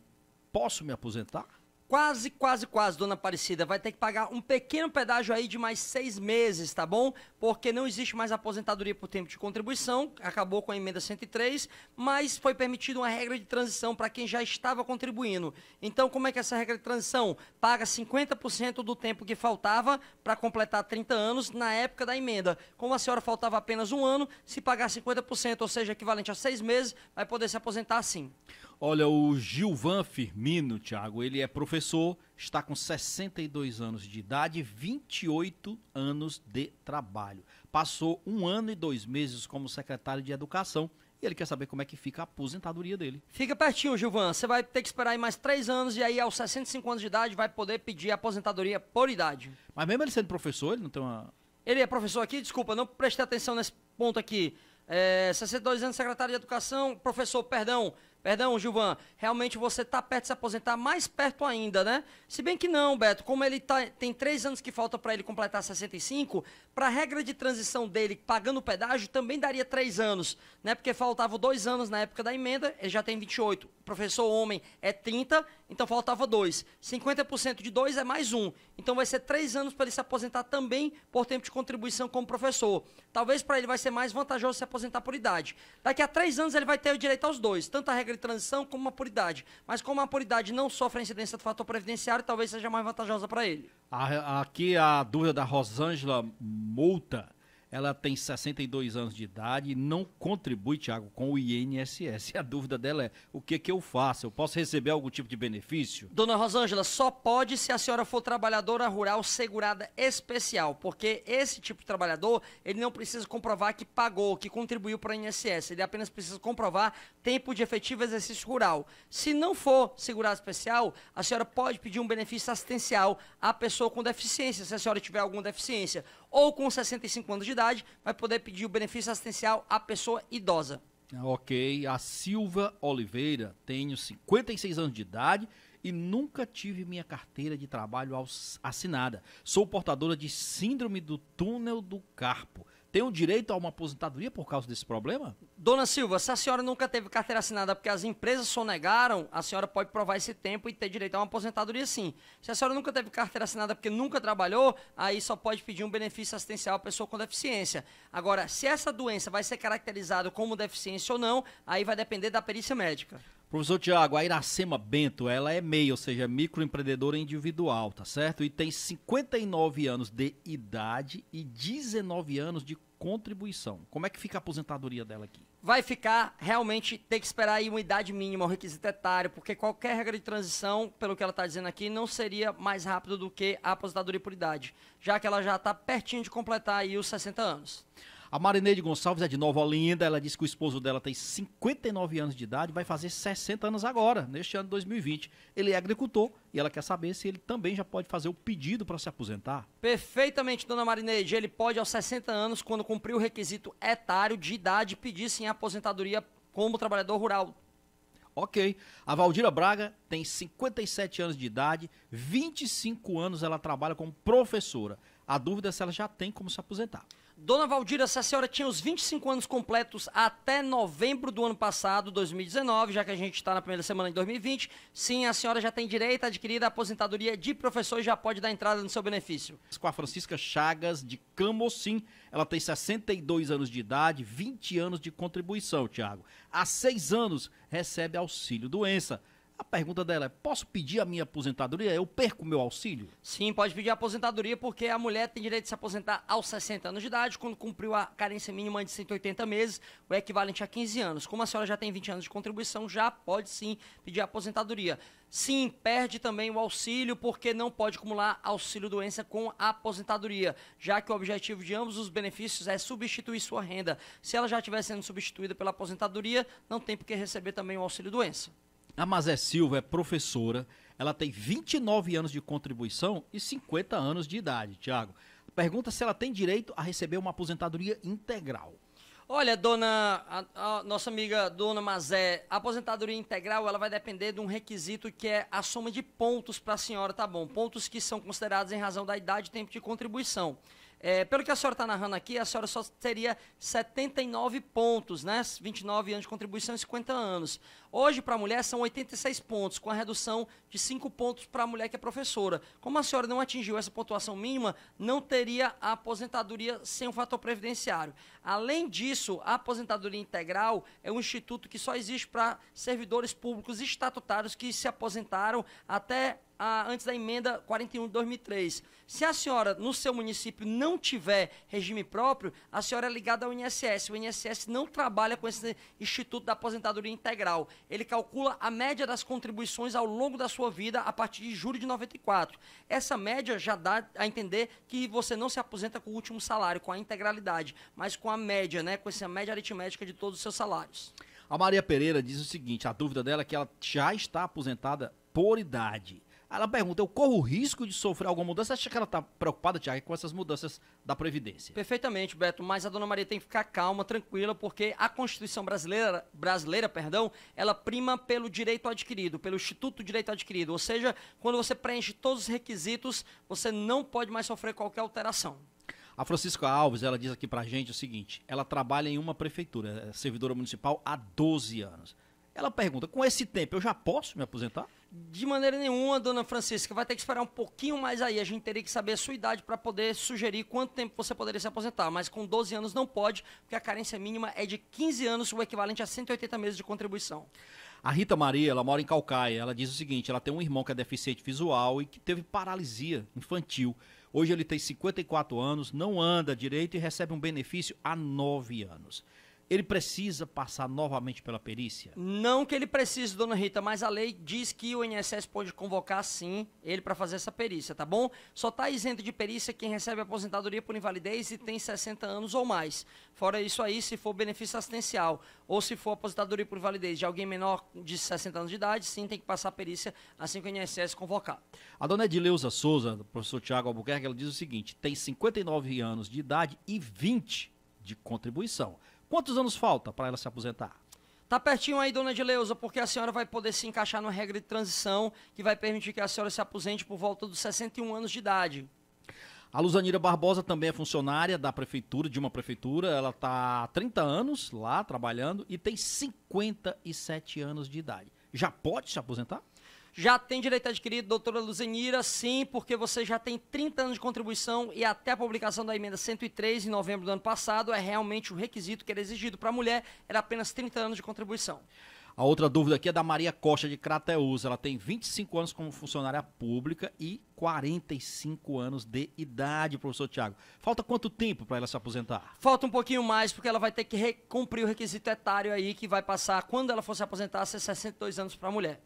S1: posso me aposentar?
S2: quase, quase, quase, dona Aparecida, vai ter que pagar um pequeno pedágio aí de mais seis meses, tá bom? Porque não existe mais aposentadoria por tempo de contribuição, acabou com a emenda 103, mas foi permitida uma regra de transição para quem já estava contribuindo. Então, como é que é essa regra de transição? Paga 50% do tempo que faltava para completar 30 anos na época da emenda. Como a senhora faltava apenas um ano, se pagar 50%, ou seja, equivalente a seis meses, vai poder se aposentar sim.
S1: Olha, o Gilvan Firmino, Thiago, ele é professor, está com 62 anos de idade, 28 anos de trabalho. Passou um ano e dois meses como secretário de Educação e ele quer saber como é que fica a aposentadoria dele. Fica
S2: pertinho, Gilvan. Você vai ter que esperar aí mais três anos e aí aos 65 anos de idade vai poder pedir aposentadoria por idade. Mas mesmo ele sendo professor, ele não tem uma... Ele é professor aqui? Desculpa, não prestei atenção nesse ponto aqui. É, 62 anos, secretário de Educação, professor, perdão, Perdão, Gilvan, realmente você está perto de se aposentar, mais perto ainda, né? Se bem que não, Beto, como ele tá, tem três anos que falta para ele completar 65, para a regra de transição dele, pagando o pedágio, também daria três anos, né? Porque faltavam dois anos na época da emenda, ele já tem 28. O professor homem é 30, então faltava dois. 50% de dois é mais um. Então vai ser três anos para ele se aposentar também por tempo de contribuição como professor. Talvez para ele vai ser mais vantajoso se aposentar por idade. Daqui a três anos ele vai ter o direito aos dois, tanto a regra transição como uma puridade. Mas como a puridade não sofre a incidência do fator previdenciário, talvez seja mais vantajosa para ele.
S1: Aqui a dúvida da Rosângela multa. Ela tem 62 anos de idade e não contribui, Tiago, com o INSS. E a dúvida dela é: o que, que eu faço? Eu posso receber algum tipo de benefício?
S2: Dona Rosângela, só pode se a senhora for trabalhadora rural segurada especial, porque esse tipo de trabalhador, ele não precisa comprovar que pagou, que contribuiu para o INSS. Ele apenas precisa comprovar tempo de efetivo exercício rural. Se não for segurado especial, a senhora pode pedir um benefício assistencial à pessoa com deficiência, se a senhora tiver alguma deficiência ou com 65 anos de idade, vai poder pedir o benefício assistencial à pessoa idosa.
S1: Ok, a Silva Oliveira, tenho 56 anos de idade e nunca tive minha carteira de trabalho assinada. Sou portadora de síndrome do túnel do carpo tem o direito a uma aposentadoria por causa desse problema?
S2: Dona Silva, se a senhora nunca teve carteira assinada porque as empresas sonegaram, a senhora pode provar esse tempo e ter direito a uma aposentadoria sim. Se a senhora nunca teve carteira assinada porque nunca trabalhou, aí só pode pedir um benefício assistencial à pessoa com deficiência. Agora, se essa doença vai ser caracterizada como deficiência ou não, aí vai depender da perícia médica.
S1: Professor Tiago, a Iracema Bento, ela é MEI, ou seja, microempreendedora individual, tá certo? E tem 59 anos de idade e 19 anos de contribuição. Como é que fica a aposentadoria dela aqui?
S2: Vai ficar, realmente, tem que esperar aí uma idade mínima, um requisito etário, porque qualquer regra de transição, pelo que ela está dizendo aqui, não seria mais rápido do que a aposentadoria por idade, já que ela já está pertinho de completar aí os 60 anos. A Marineide
S1: Gonçalves é de Nova Olinda, ela disse que o esposo dela tem 59 anos de idade, vai fazer 60 anos agora, neste ano de 2020. Ele é agricultor e ela quer saber se ele também já pode fazer o pedido para se aposentar.
S2: Perfeitamente, dona Marineide, ele pode aos 60 anos, quando cumprir o requisito etário de idade, pedir sim a aposentadoria como trabalhador rural.
S1: Ok. A Valdira Braga tem 57 anos de idade, 25 anos ela trabalha como professora. A dúvida é se ela já tem como se
S2: aposentar. Dona Valdira, essa senhora tinha os 25 anos completos até novembro do ano passado, 2019, já que a gente está na primeira semana de 2020. Sim, a senhora já tem direito adquirido a aposentadoria de professor e já pode dar entrada no seu benefício. Com a Francisca Chagas de
S1: Camocim, ela tem 62 anos de idade, 20 anos de contribuição, Tiago. Há seis anos recebe auxílio doença. A pergunta dela é: posso pedir a minha aposentadoria? Eu perco o meu auxílio?
S2: Sim, pode pedir a aposentadoria, porque a mulher tem direito de se aposentar aos 60 anos de idade, quando cumpriu a carência mínima de 180 meses, o equivalente a 15 anos. Como a senhora já tem 20 anos de contribuição, já pode sim pedir a aposentadoria. Sim, perde também o auxílio, porque não pode acumular auxílio doença com a aposentadoria, já que o objetivo de ambos os benefícios é substituir sua renda. Se ela já estiver sendo substituída pela aposentadoria, não tem por que receber também o auxílio doença.
S1: A Mazé Silva é professora, ela tem 29 anos de contribuição e 50 anos de idade, Tiago. Pergunta se ela tem direito a receber uma aposentadoria integral.
S2: Olha, dona, a, a nossa amiga dona Mazé, a aposentadoria integral ela vai depender de um requisito que é a soma de pontos para a senhora, tá bom? Pontos que são considerados em razão da idade e tempo de contribuição. É, pelo que a senhora está narrando aqui, a senhora só teria 79 pontos, né? 29 anos de contribuição e 50 anos. Hoje, para a mulher, são 86 pontos, com a redução de 5 pontos para a mulher que é professora. Como a senhora não atingiu essa pontuação mínima, não teria a aposentadoria sem o fator previdenciário. Além disso, a aposentadoria integral é um instituto que só existe para servidores públicos estatutários que se aposentaram até a, antes da emenda 41 de 2003. Se a senhora, no seu município, não tiver regime próprio, a senhora é ligada ao INSS. O INSS não trabalha com esse Instituto da Aposentadoria Integral ele calcula a média das contribuições ao longo da sua vida a partir de julho de 94. Essa média já dá a entender que você não se aposenta com o último salário, com a integralidade, mas com a média, né, com essa média aritmética de todos os seus salários. A
S1: Maria Pereira diz o seguinte, a dúvida dela é que ela já está aposentada por idade. Ela pergunta: eu corro o risco de sofrer alguma mudança? Acha que ela está preocupada, Tiago, com essas mudanças da Previdência?
S2: Perfeitamente, Beto, mas a dona Maria tem que ficar calma, tranquila, porque a Constituição brasileira, brasileira perdão, ela prima pelo direito adquirido, pelo Instituto Direito Adquirido. Ou seja, quando você preenche todos os requisitos, você não pode mais sofrer qualquer alteração.
S1: A Francisca Alves, ela diz aqui pra gente o seguinte: ela trabalha em uma prefeitura, é servidora municipal há 12 anos. Ela pergunta: com esse tempo eu já posso me aposentar?
S2: De maneira nenhuma, dona Francisca. Vai ter que esperar um pouquinho mais aí. A gente teria que saber a sua idade para poder sugerir quanto tempo você poderia se aposentar. Mas com 12 anos não pode, porque a carência mínima é de 15 anos, o equivalente a 180 meses de contribuição.
S1: A Rita Maria, ela mora em Calcaia. Ela diz o seguinte: ela tem um irmão que é deficiente visual e que teve paralisia infantil. Hoje ele tem 54 anos, não anda direito e recebe um benefício há 9 anos ele precisa passar novamente pela perícia?
S2: Não que ele precise, dona Rita, mas a lei diz que o INSS pode convocar sim ele para fazer essa perícia, tá bom? Só está isento de perícia quem recebe aposentadoria por invalidez e tem 60 anos ou mais. Fora isso aí, se for benefício assistencial ou se for aposentadoria por invalidez de alguém menor de 60 anos de idade, sim tem que passar a perícia assim que o INSS convocar.
S1: A dona Edileuza Souza, do professor Tiago Albuquerque, ela diz o seguinte: tem 59 anos de idade e 20 de contribuição. Quantos anos falta para ela se aposentar?
S2: Tá pertinho aí, dona Edileuza, porque a senhora vai poder se encaixar numa regra de transição que vai permitir que a senhora se aposente por volta dos 61 anos de idade.
S1: A Luzanira Barbosa também é funcionária da prefeitura, de uma prefeitura. Ela está há 30 anos lá trabalhando e tem 57 anos de idade. Já pode se aposentar?
S2: Já tem direito adquirido, doutora Luzenira? Sim, porque você já tem 30 anos de contribuição e até a publicação da emenda 103 em novembro do ano passado é realmente o requisito que era exigido para a mulher, era apenas 30 anos de contribuição.
S1: A outra dúvida aqui é da Maria Costa de Crateus. Ela tem 25 anos como funcionária pública e 45 anos de idade, professor Tiago. Falta quanto tempo para ela se aposentar?
S2: Falta um pouquinho mais, porque ela vai ter que cumprir o requisito etário aí, que vai passar, quando ela for se aposentar, a ser 62 anos para a mulher.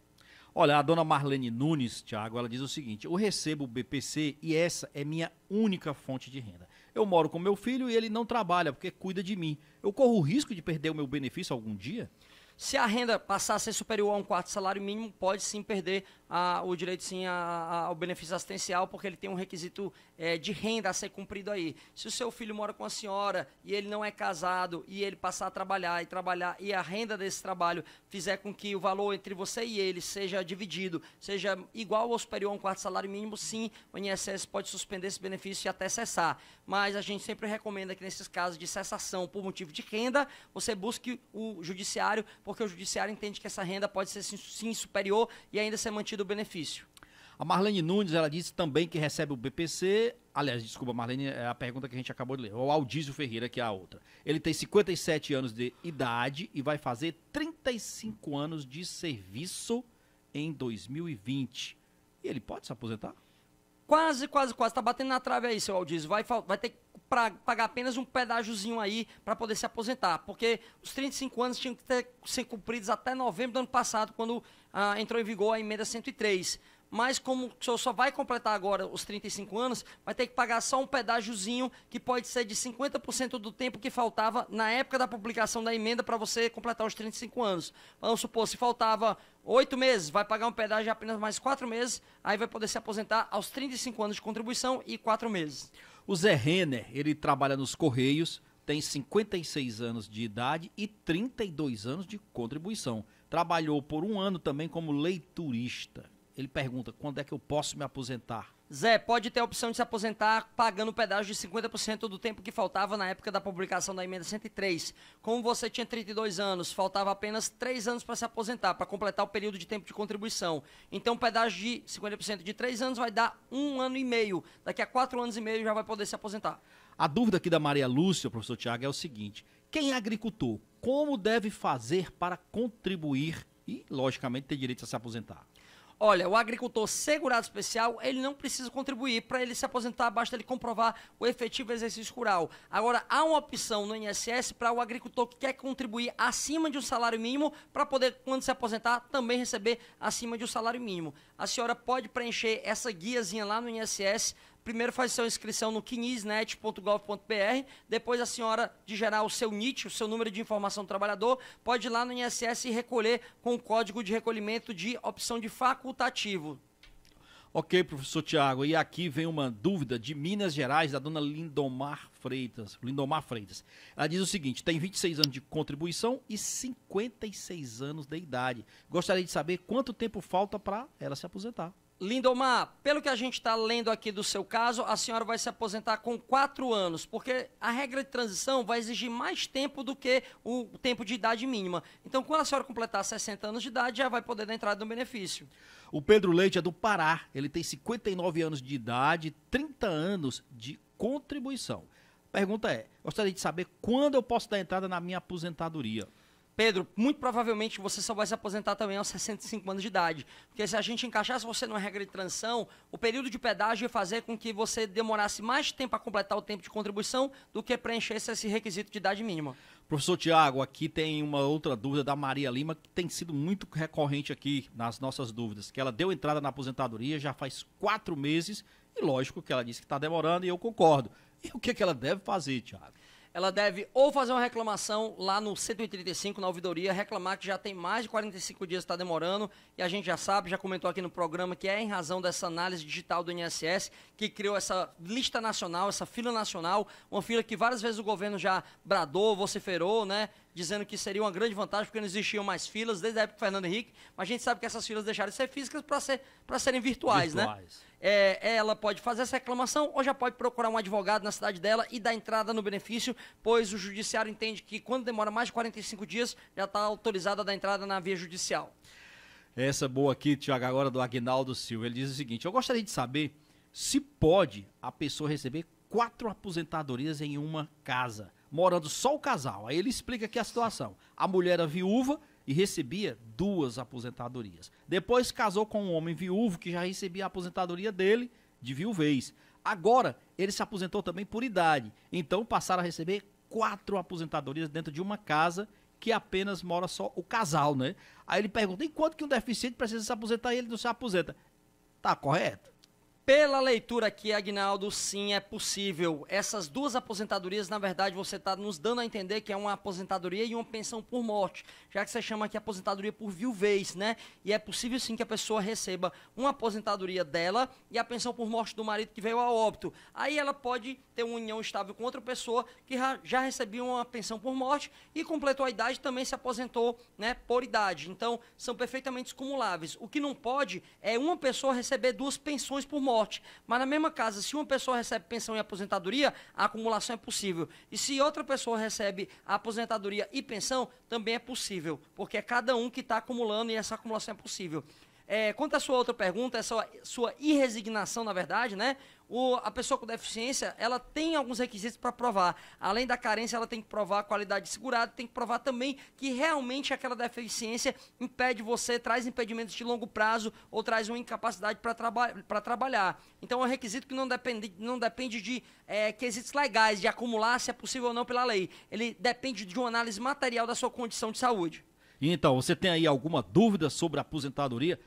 S1: Olha, a dona Marlene Nunes, Tiago, ela diz o seguinte: eu recebo o BPC e essa é minha única fonte de renda. Eu moro com meu filho e ele não trabalha porque cuida de mim. Eu corro o risco de perder o meu benefício algum dia?
S2: Se a renda passar a ser superior a um quarto salário mínimo, pode sim perder a, o direito sim a, a, ao benefício assistencial, porque ele tem um requisito é, de renda a ser cumprido aí. Se o seu filho mora com a senhora e ele não é casado e ele passar a trabalhar e trabalhar e a renda desse trabalho fizer com que o valor entre você e ele seja dividido, seja igual ou superior a um quarto salário mínimo, sim, o INSS pode suspender esse benefício e até cessar. Mas a gente sempre recomenda que nesses casos de cessação por motivo de renda, você busque o judiciário, porque o judiciário entende que essa renda pode ser sim superior e ainda ser mantida do benefício. A
S1: Marlene Nunes, ela disse também que recebe o BPC. Aliás, desculpa, Marlene, é a pergunta que a gente acabou de ler. O Aldísio Ferreira, que é a outra. Ele tem 57 anos de idade e vai fazer 35 anos de serviço em 2020. E ele pode se aposentar?
S2: Quase, quase, quase. Tá batendo na trave aí, seu Aldísio. Vai, vai ter que pagar apenas um pedágiozinho aí para poder se aposentar. Porque os 35 anos tinham que ter, ser cumpridos até novembro do ano passado, quando ah, entrou em vigor a emenda 103. Mas como o senhor só vai completar agora os 35 anos, vai ter que pagar só um pedágiozinho, que pode ser de 50% do tempo que faltava na época da publicação da emenda para você completar os 35 anos. Vamos supor, se faltava oito meses, vai pagar um pedágio de apenas mais quatro meses, aí vai poder se aposentar aos 35 anos de contribuição e quatro meses.
S1: O Zé Renner,
S2: ele trabalha
S1: nos Correios, tem 56 anos de idade e 32 anos de contribuição. Trabalhou por um ano também como leiturista. Ele pergunta: quando é que eu posso me aposentar?
S2: Zé, pode ter a opção de se aposentar pagando o pedágio de 50% do tempo que faltava na época da publicação da emenda 103. Como você tinha 32 anos, faltava apenas 3 anos para se aposentar, para completar o período de tempo de contribuição. Então, o pedágio de 50% de 3 anos vai dar 1 ano e meio. Daqui a 4 anos e meio já vai poder se aposentar.
S1: A dúvida aqui da Maria Lúcia, professor Tiago, é o seguinte: quem é agricultor, como deve fazer para contribuir e, logicamente, ter direito a se aposentar?
S2: Olha, o agricultor segurado especial, ele não precisa contribuir. Para ele se aposentar, basta ele comprovar o efetivo exercício rural. Agora, há uma opção no INSS para o agricultor que quer contribuir acima de um salário mínimo, para poder, quando se aposentar, também receber acima de um salário mínimo. A senhora pode preencher essa guiazinha lá no INSS Primeiro faz sua inscrição no quinisnet.gov.br, depois a senhora digerar o seu NIT, o seu número de informação do trabalhador, pode ir lá no INSS e recolher com o código de recolhimento de opção de facultativo.
S1: Ok, professor Tiago, e aqui vem uma dúvida de Minas Gerais, da dona Lindomar Freitas. Lindomar Freitas. Ela diz o seguinte: tem 26 anos de contribuição e 56 anos de idade. Gostaria de saber quanto tempo falta para ela se aposentar.
S2: Lindomar, pelo que a gente está lendo aqui do seu caso, a senhora vai se aposentar com quatro anos, porque a regra de transição vai exigir mais tempo do que o tempo de idade mínima. Então, quando a senhora completar 60 anos de idade, já vai poder dar entrada no benefício.
S1: O Pedro Leite é do Pará, ele tem 59 anos de idade, 30 anos de contribuição. Pergunta
S2: é: gostaria de saber quando eu posso dar entrada na minha aposentadoria? Pedro, muito provavelmente você só vai se aposentar também aos 65 anos de idade. Porque se a gente encaixasse você numa regra de transição, o período de pedágio ia fazer com que você demorasse mais tempo a completar o tempo de contribuição do que preenchesse esse requisito de idade mínima.
S1: Professor Tiago, aqui tem uma outra dúvida da Maria Lima, que tem sido muito recorrente aqui nas nossas dúvidas, que ela deu entrada na aposentadoria já faz quatro meses, e lógico que ela disse que está demorando, e eu concordo. E o que, é que ela deve fazer, Tiago?
S2: ela deve ou fazer uma reclamação lá no 135, na ouvidoria, reclamar que já tem mais de 45 dias está demorando, e a gente já sabe, já comentou aqui no programa, que é em razão dessa análise digital do INSS, que criou essa lista nacional, essa fila nacional, uma fila que várias vezes o governo já bradou, vociferou, né? dizendo que seria uma grande vantagem, porque não existiam mais filas desde a época do Fernando Henrique, mas a gente sabe que essas filas deixaram de ser físicas para ser, serem virtuais, né? virtuais. né? É, ela pode fazer essa reclamação ou já pode procurar um advogado na cidade dela e dar entrada no benefício, pois o judiciário entende que quando demora mais de 45 dias, já está autorizada a dar entrada na via judicial.
S1: Essa boa aqui, Tiago, agora do Agnaldo Silva. Ele diz o seguinte: eu gostaria de saber se pode a pessoa receber quatro aposentadorias em uma casa morando só o casal. Aí ele explica aqui a situação. A mulher era viúva e recebia duas aposentadorias. Depois casou com um homem viúvo que já recebia a aposentadoria dele de viuvez. Agora, ele se aposentou também por idade. Então passaram a receber quatro aposentadorias dentro de uma casa que apenas mora só o casal, né? Aí ele pergunta: "E quanto que um deficiente precisa se aposentar?" E ele não se aposenta. Tá correto?
S2: Pela leitura aqui, Agnaldo, sim, é possível. Essas duas aposentadorias, na verdade, você está nos dando a entender que é uma aposentadoria e uma pensão por morte, já que você chama aqui aposentadoria por viuvez, né? E é possível sim que a pessoa receba uma aposentadoria dela e a pensão por morte do marido que veio a óbito. Aí ela pode ter uma união estável com outra pessoa que já recebeu uma pensão por morte e completou a idade também se aposentou, né, por idade. Então, são perfeitamente cumuláveis. O que não pode é uma pessoa receber duas pensões por morte morte. Mas na mesma casa, se uma pessoa recebe pensão e aposentadoria, a acumulação é possível. E se outra pessoa recebe aposentadoria e pensão, também é possível. Porque é cada um que está acumulando e essa acumulação é possível. É, quanto à sua outra pergunta, essa é sua irresignação, na verdade, né? O, a pessoa com deficiência, ela tem alguns requisitos para provar. Além da carência, ela tem que provar a qualidade segurada, tem que provar também que realmente aquela deficiência impede você, traz impedimentos de longo prazo ou traz uma incapacidade para traba trabalhar. Então é um requisito que não depende, não depende de é, quesitos legais, de acumular se é possível ou não pela lei. Ele depende de uma análise material da sua condição de saúde.
S1: Então, você tem aí alguma dúvida sobre a aposentadoria?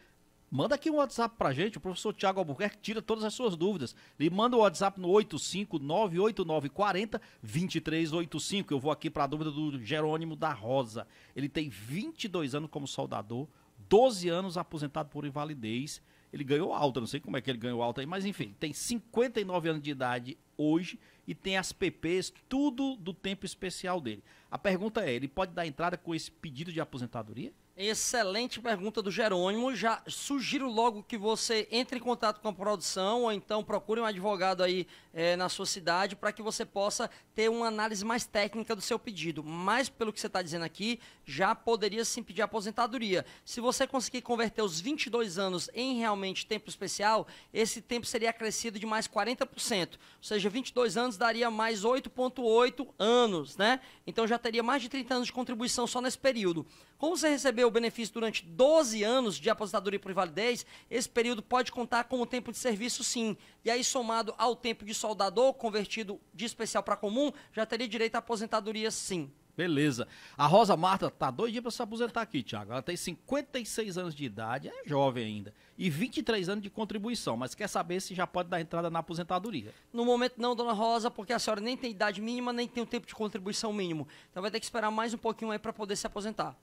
S1: Manda aqui um WhatsApp pra gente, o professor Tiago Albuquerque tira todas as suas dúvidas. Ele manda o WhatsApp no 85989402385. Eu vou aqui para a dúvida do Jerônimo da Rosa. Ele tem 22 anos como soldador, 12 anos aposentado por invalidez. Ele ganhou alta, não sei como é que ele ganhou alta aí, mas enfim, tem 59 anos de idade hoje e tem as PPs, tudo do tempo especial dele. A pergunta é: ele pode dar entrada com esse pedido de aposentadoria?
S2: Excelente pergunta do Jerônimo. Já sugiro logo que você entre em contato com a produção ou então procure um advogado aí é, na sua cidade para que você possa ter uma análise mais técnica do seu pedido. Mas, pelo que você está dizendo aqui, já poderia sim pedir aposentadoria. Se você conseguir converter os 22 anos em realmente tempo especial, esse tempo seria acrescido de mais 40%. Ou seja, 22 anos daria mais 8,8 anos, né? Então já teria mais de 30 anos de contribuição só nesse período. Como você recebeu o benefício durante 12 anos de aposentadoria por invalidez, esse período pode contar como tempo de serviço, sim. E aí, somado ao tempo de soldador convertido de especial para comum, já teria direito à aposentadoria, sim. Beleza. A Rosa Marta tá doidinha para se aposentar aqui,
S1: Tiago. Ela tem 56 anos de idade, é jovem ainda, e 23 anos de contribuição, mas
S2: quer saber se já pode dar entrada na aposentadoria. No momento não, dona Rosa, porque a senhora nem tem idade mínima, nem tem o tempo de contribuição mínimo. Então vai ter que esperar mais um pouquinho aí para poder se aposentar.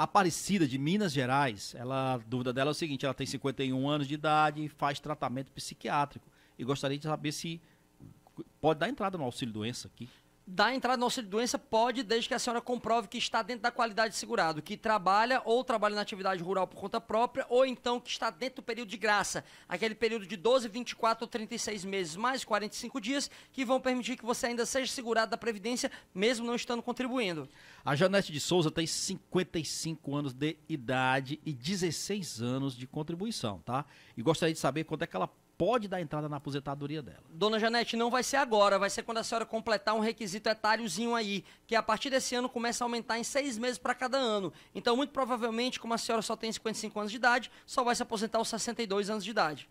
S2: Aparecida
S1: de Minas Gerais, ela, a dúvida dela é o seguinte: ela tem 51 anos de idade e faz tratamento
S2: psiquiátrico. E gostaria de saber se pode dar entrada no auxílio doença aqui da entrada no auxílio doença pode, desde que a senhora comprove que está dentro da qualidade de segurado, que trabalha ou trabalha na atividade rural por conta própria, ou então que está dentro do período de graça, aquele período de 12, 24 ou 36 meses, mais 45 dias, que vão permitir que você ainda seja segurado da Previdência, mesmo não estando contribuindo.
S1: A Janete de Souza tem 55 anos de idade e 16 anos de contribuição, tá? E gostaria de saber quanto é que ela pode dar entrada na aposentadoria dela.
S2: Dona Janete, não vai ser agora, vai ser quando a senhora completar um requisito etáriozinho aí, que a partir desse ano começa a aumentar em seis meses para cada ano. Então, muito provavelmente, como a senhora só tem 55 anos de idade, só vai se aposentar aos 62 anos de idade.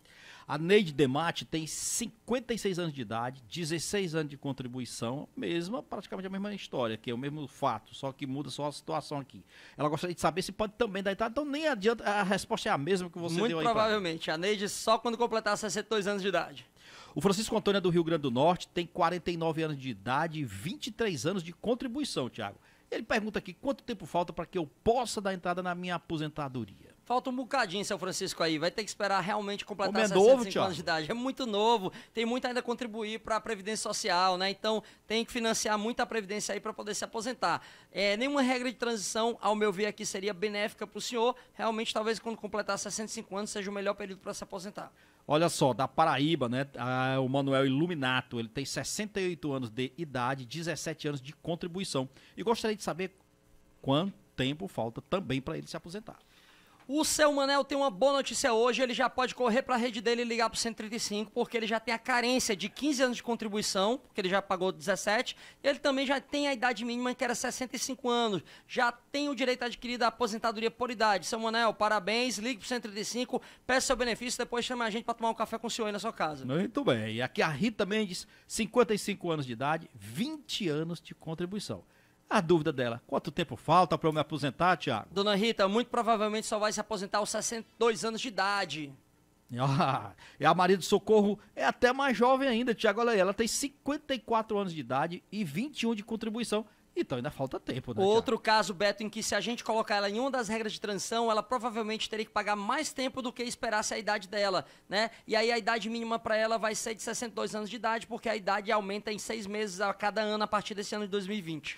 S2: A
S1: Neide Demate tem 56 anos de idade, 16 anos de contribuição, mesma, praticamente a mesma história, que é o mesmo fato, só que muda só a situação aqui. Ela gostaria de saber se pode
S2: também dar idade, então nem adianta, a resposta é a mesma que você Muito deu aí. Muito provavelmente, a Neide só quando completar 62 anos de idade.
S1: O Francisco Antônio é do Rio Grande do Norte, tem 49 anos de idade e 23 anos de contribuição, Tiago. Ele pergunta aqui quanto tempo falta para que eu possa dar entrada na minha aposentadoria.
S2: Falta um bocadinho, São Francisco, aí. Vai ter que esperar realmente completar é 65 novo, anos de idade. É muito novo, tem muito ainda a contribuir para a Previdência Social, né? Então tem que financiar muita Previdência aí para poder se aposentar. É, nenhuma regra de transição, ao meu ver, aqui seria benéfica para o senhor. Realmente, talvez quando completar 65 anos seja o melhor período para se aposentar.
S1: Olha só, da Paraíba, né? Ah, o Manuel Iluminato, ele tem 68 anos de idade, 17 anos de contribuição. E gostaria de saber quanto tempo falta também para ele se
S2: aposentar. O seu Manel tem uma boa notícia hoje, ele já pode correr para a rede dele e ligar para o 135, porque ele já tem a carência de 15 anos de contribuição, porque ele já pagou 17, ele também já tem a idade mínima, que era 65 anos, já tem o direito adquirido à aposentadoria por idade. Seu Manel, parabéns, ligue para o 135, peça seu benefício, depois chama a gente para tomar um café com o senhor aí na sua casa.
S1: Muito bem, e aqui a Rita Mendes, 55 anos de idade, 20 anos de contribuição a dúvida dela. Quanto tempo falta para eu me aposentar, Tiago?
S2: Dona Rita, muito provavelmente só vai se aposentar aos 62 anos de idade.
S1: Ah, e a Maria do Socorro é até mais jovem ainda, Tiago. Olha aí, ela tem 54 anos de idade e 21 de contribuição. Então ainda falta tempo, né? Outro
S2: caso, Beto, em que se a gente colocar ela em uma das regras de transição, ela provavelmente teria que pagar mais tempo do que esperasse a idade dela, né? E aí a idade mínima para ela vai ser de 62 anos de idade, porque a idade aumenta em seis meses a cada ano a partir desse ano de 2020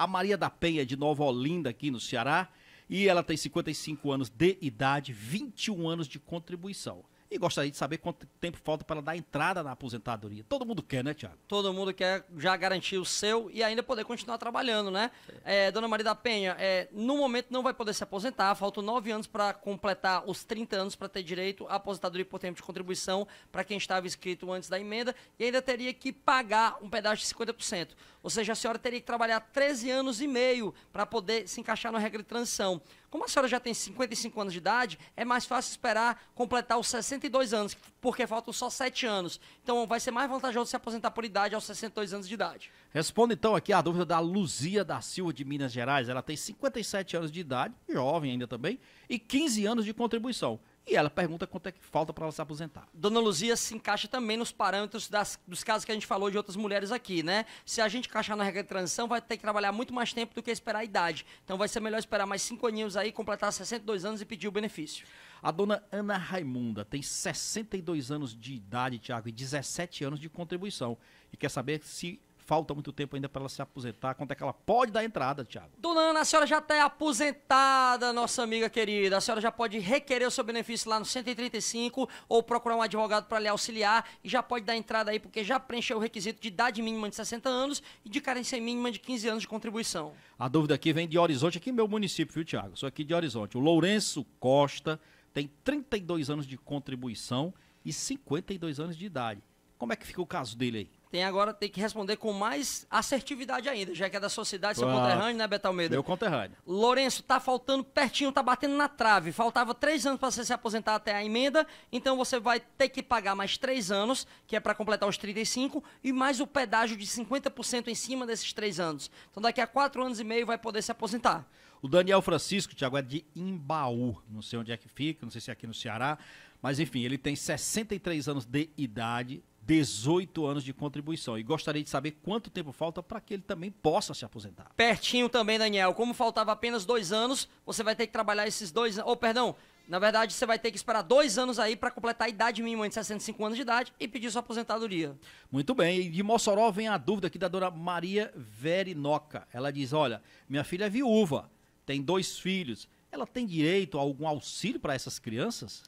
S2: a Maria da
S1: Penha, de Nova Olinda, aqui no Ceará. E ela tem 55 anos de idade, 21 anos de contribuição. E gostaria de saber quanto tempo falta para ela dar entrada na aposentadoria. Todo mundo quer, né, Tiago?
S2: Todo mundo quer já garantir o seu e ainda poder continuar trabalhando, né? É, Dona Maria da Penha, é, no momento não vai poder se aposentar, faltam nove anos para completar os 30 anos para ter direito à aposentadoria por tempo de contribuição para quem estava inscrito antes da emenda e ainda teria que pagar um pedaço de 50%. Ou seja, a senhora teria que trabalhar 13 anos e meio para poder se encaixar na regra de transição. Como a senhora já tem 55 anos de idade, é mais fácil esperar completar os 62 anos, porque faltam só 7 anos. Então vai ser mais vantajoso se aposentar por idade aos 62 anos de idade.
S1: respondo então aqui a dúvida da Luzia da Silva de Minas Gerais. Ela tem 57 anos de idade, jovem ainda também, e 15 anos de contribuição. E ela pergunta quanto é que falta para ela se aposentar.
S2: Dona Luzia se encaixa também nos parâmetros das, dos casos que a gente falou de outras mulheres aqui, né? Se a gente encaixar na regra de transição, vai ter que trabalhar muito mais tempo do que esperar a idade. Então vai ser melhor esperar mais cinco aninhos aí, completar 62 anos e pedir o benefício. A dona Ana Raimunda tem 62 anos de
S1: idade, Tiago, e 17 anos de contribuição. E quer saber se falta muito tempo ainda para ela se aposentar. Quanto é que ela pode dar entrada, Tiago?
S2: Dona Ana, a senhora já está aposentada, nossa amiga querida. A senhora já pode requerer o seu benefício lá no 135 ou procurar um advogado para lhe auxiliar e já pode dar entrada aí, porque já preencheu o requisito de idade mínima de 60 anos e de carência mínima de 15 anos de contribuição.
S1: A dúvida aqui vem de Horizonte, aqui meu município, viu, Tiago? Sou aqui de Horizonte. O Lourenço Costa tem 32 anos de contribuição e 52 anos de idade. Como é que fica o caso dele aí?
S2: Tem agora, tem que responder com mais assertividade ainda, já que é da sociedade, seu claro. conterrâneo, né, Betalmeida? Meu conterrâneo. Lourenço, tá faltando pertinho, tá batendo na trave. Faltava três anos para você se aposentar até a emenda, então você vai ter que pagar mais três anos, que é para completar os 35, e mais o pedágio de 50% em cima desses três anos. Então daqui a quatro anos e meio vai poder se aposentar.
S1: O Daniel Francisco, Thiago, é de Imbaú, não sei onde é que fica, não sei se é aqui no Ceará, mas enfim, ele tem 63 anos de idade, 18 anos de contribuição. E gostaria de saber quanto tempo falta para que ele também possa se aposentar.
S2: Pertinho também, Daniel. Como faltava apenas dois anos, você vai ter que trabalhar esses dois anos. Oh, Ou, perdão, na verdade, você vai ter que esperar dois anos aí para completar a idade mínima de 65 anos de idade e pedir sua aposentadoria. Muito bem. E de Mossoró vem a dúvida aqui da dona Maria
S1: Verinoca. Ela diz: Olha, minha filha é viúva, tem dois filhos. Ela tem direito a algum auxílio para essas crianças?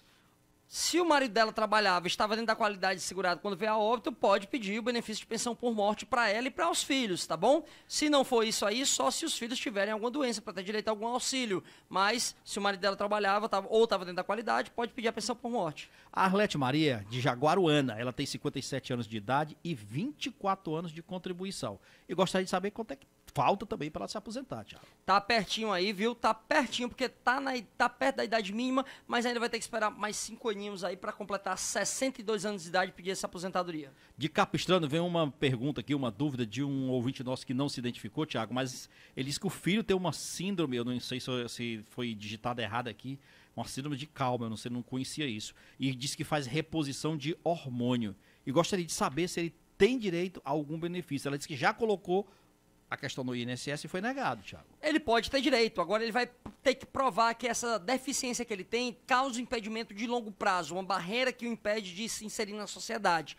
S2: Se o marido dela trabalhava, estava dentro da qualidade de segurado quando veio a óbito, pode pedir o benefício de pensão por morte para ela e para os filhos, tá bom? Se não for isso aí, só se os filhos tiverem alguma doença para ter direito a algum auxílio. Mas se o marido dela trabalhava tava, ou estava dentro da qualidade, pode pedir a pensão por morte.
S1: A Arlete Maria, de Jaguaruana, ela tem 57 anos de idade e 24 anos de contribuição. E gostaria de saber quanto é que falta também para ela se aposentar, Thiago.
S2: Tá pertinho aí, viu? Tá pertinho, porque tá, na, tá perto da idade mínima, mas ainda vai ter que esperar mais cinco aninhos aí para completar 62 anos de idade e pedir essa aposentadoria.
S1: De Capistrano vem uma pergunta aqui, uma dúvida de um ouvinte nosso que não se identificou, Thiago, mas ele diz que o filho tem uma síndrome, eu não sei se foi digitado errado aqui, uma síndrome de calma, eu não sei, não conhecia isso. E diz que faz reposição de hormônio. E gostaria de saber se ele tem direito a algum benefício. Ela disse que já colocou a questão do INSS foi negado, Thiago.
S2: Ele pode ter direito, agora ele vai ter que provar que essa deficiência que ele tem causa impedimento de longo prazo, uma barreira que o impede de se inserir na sociedade.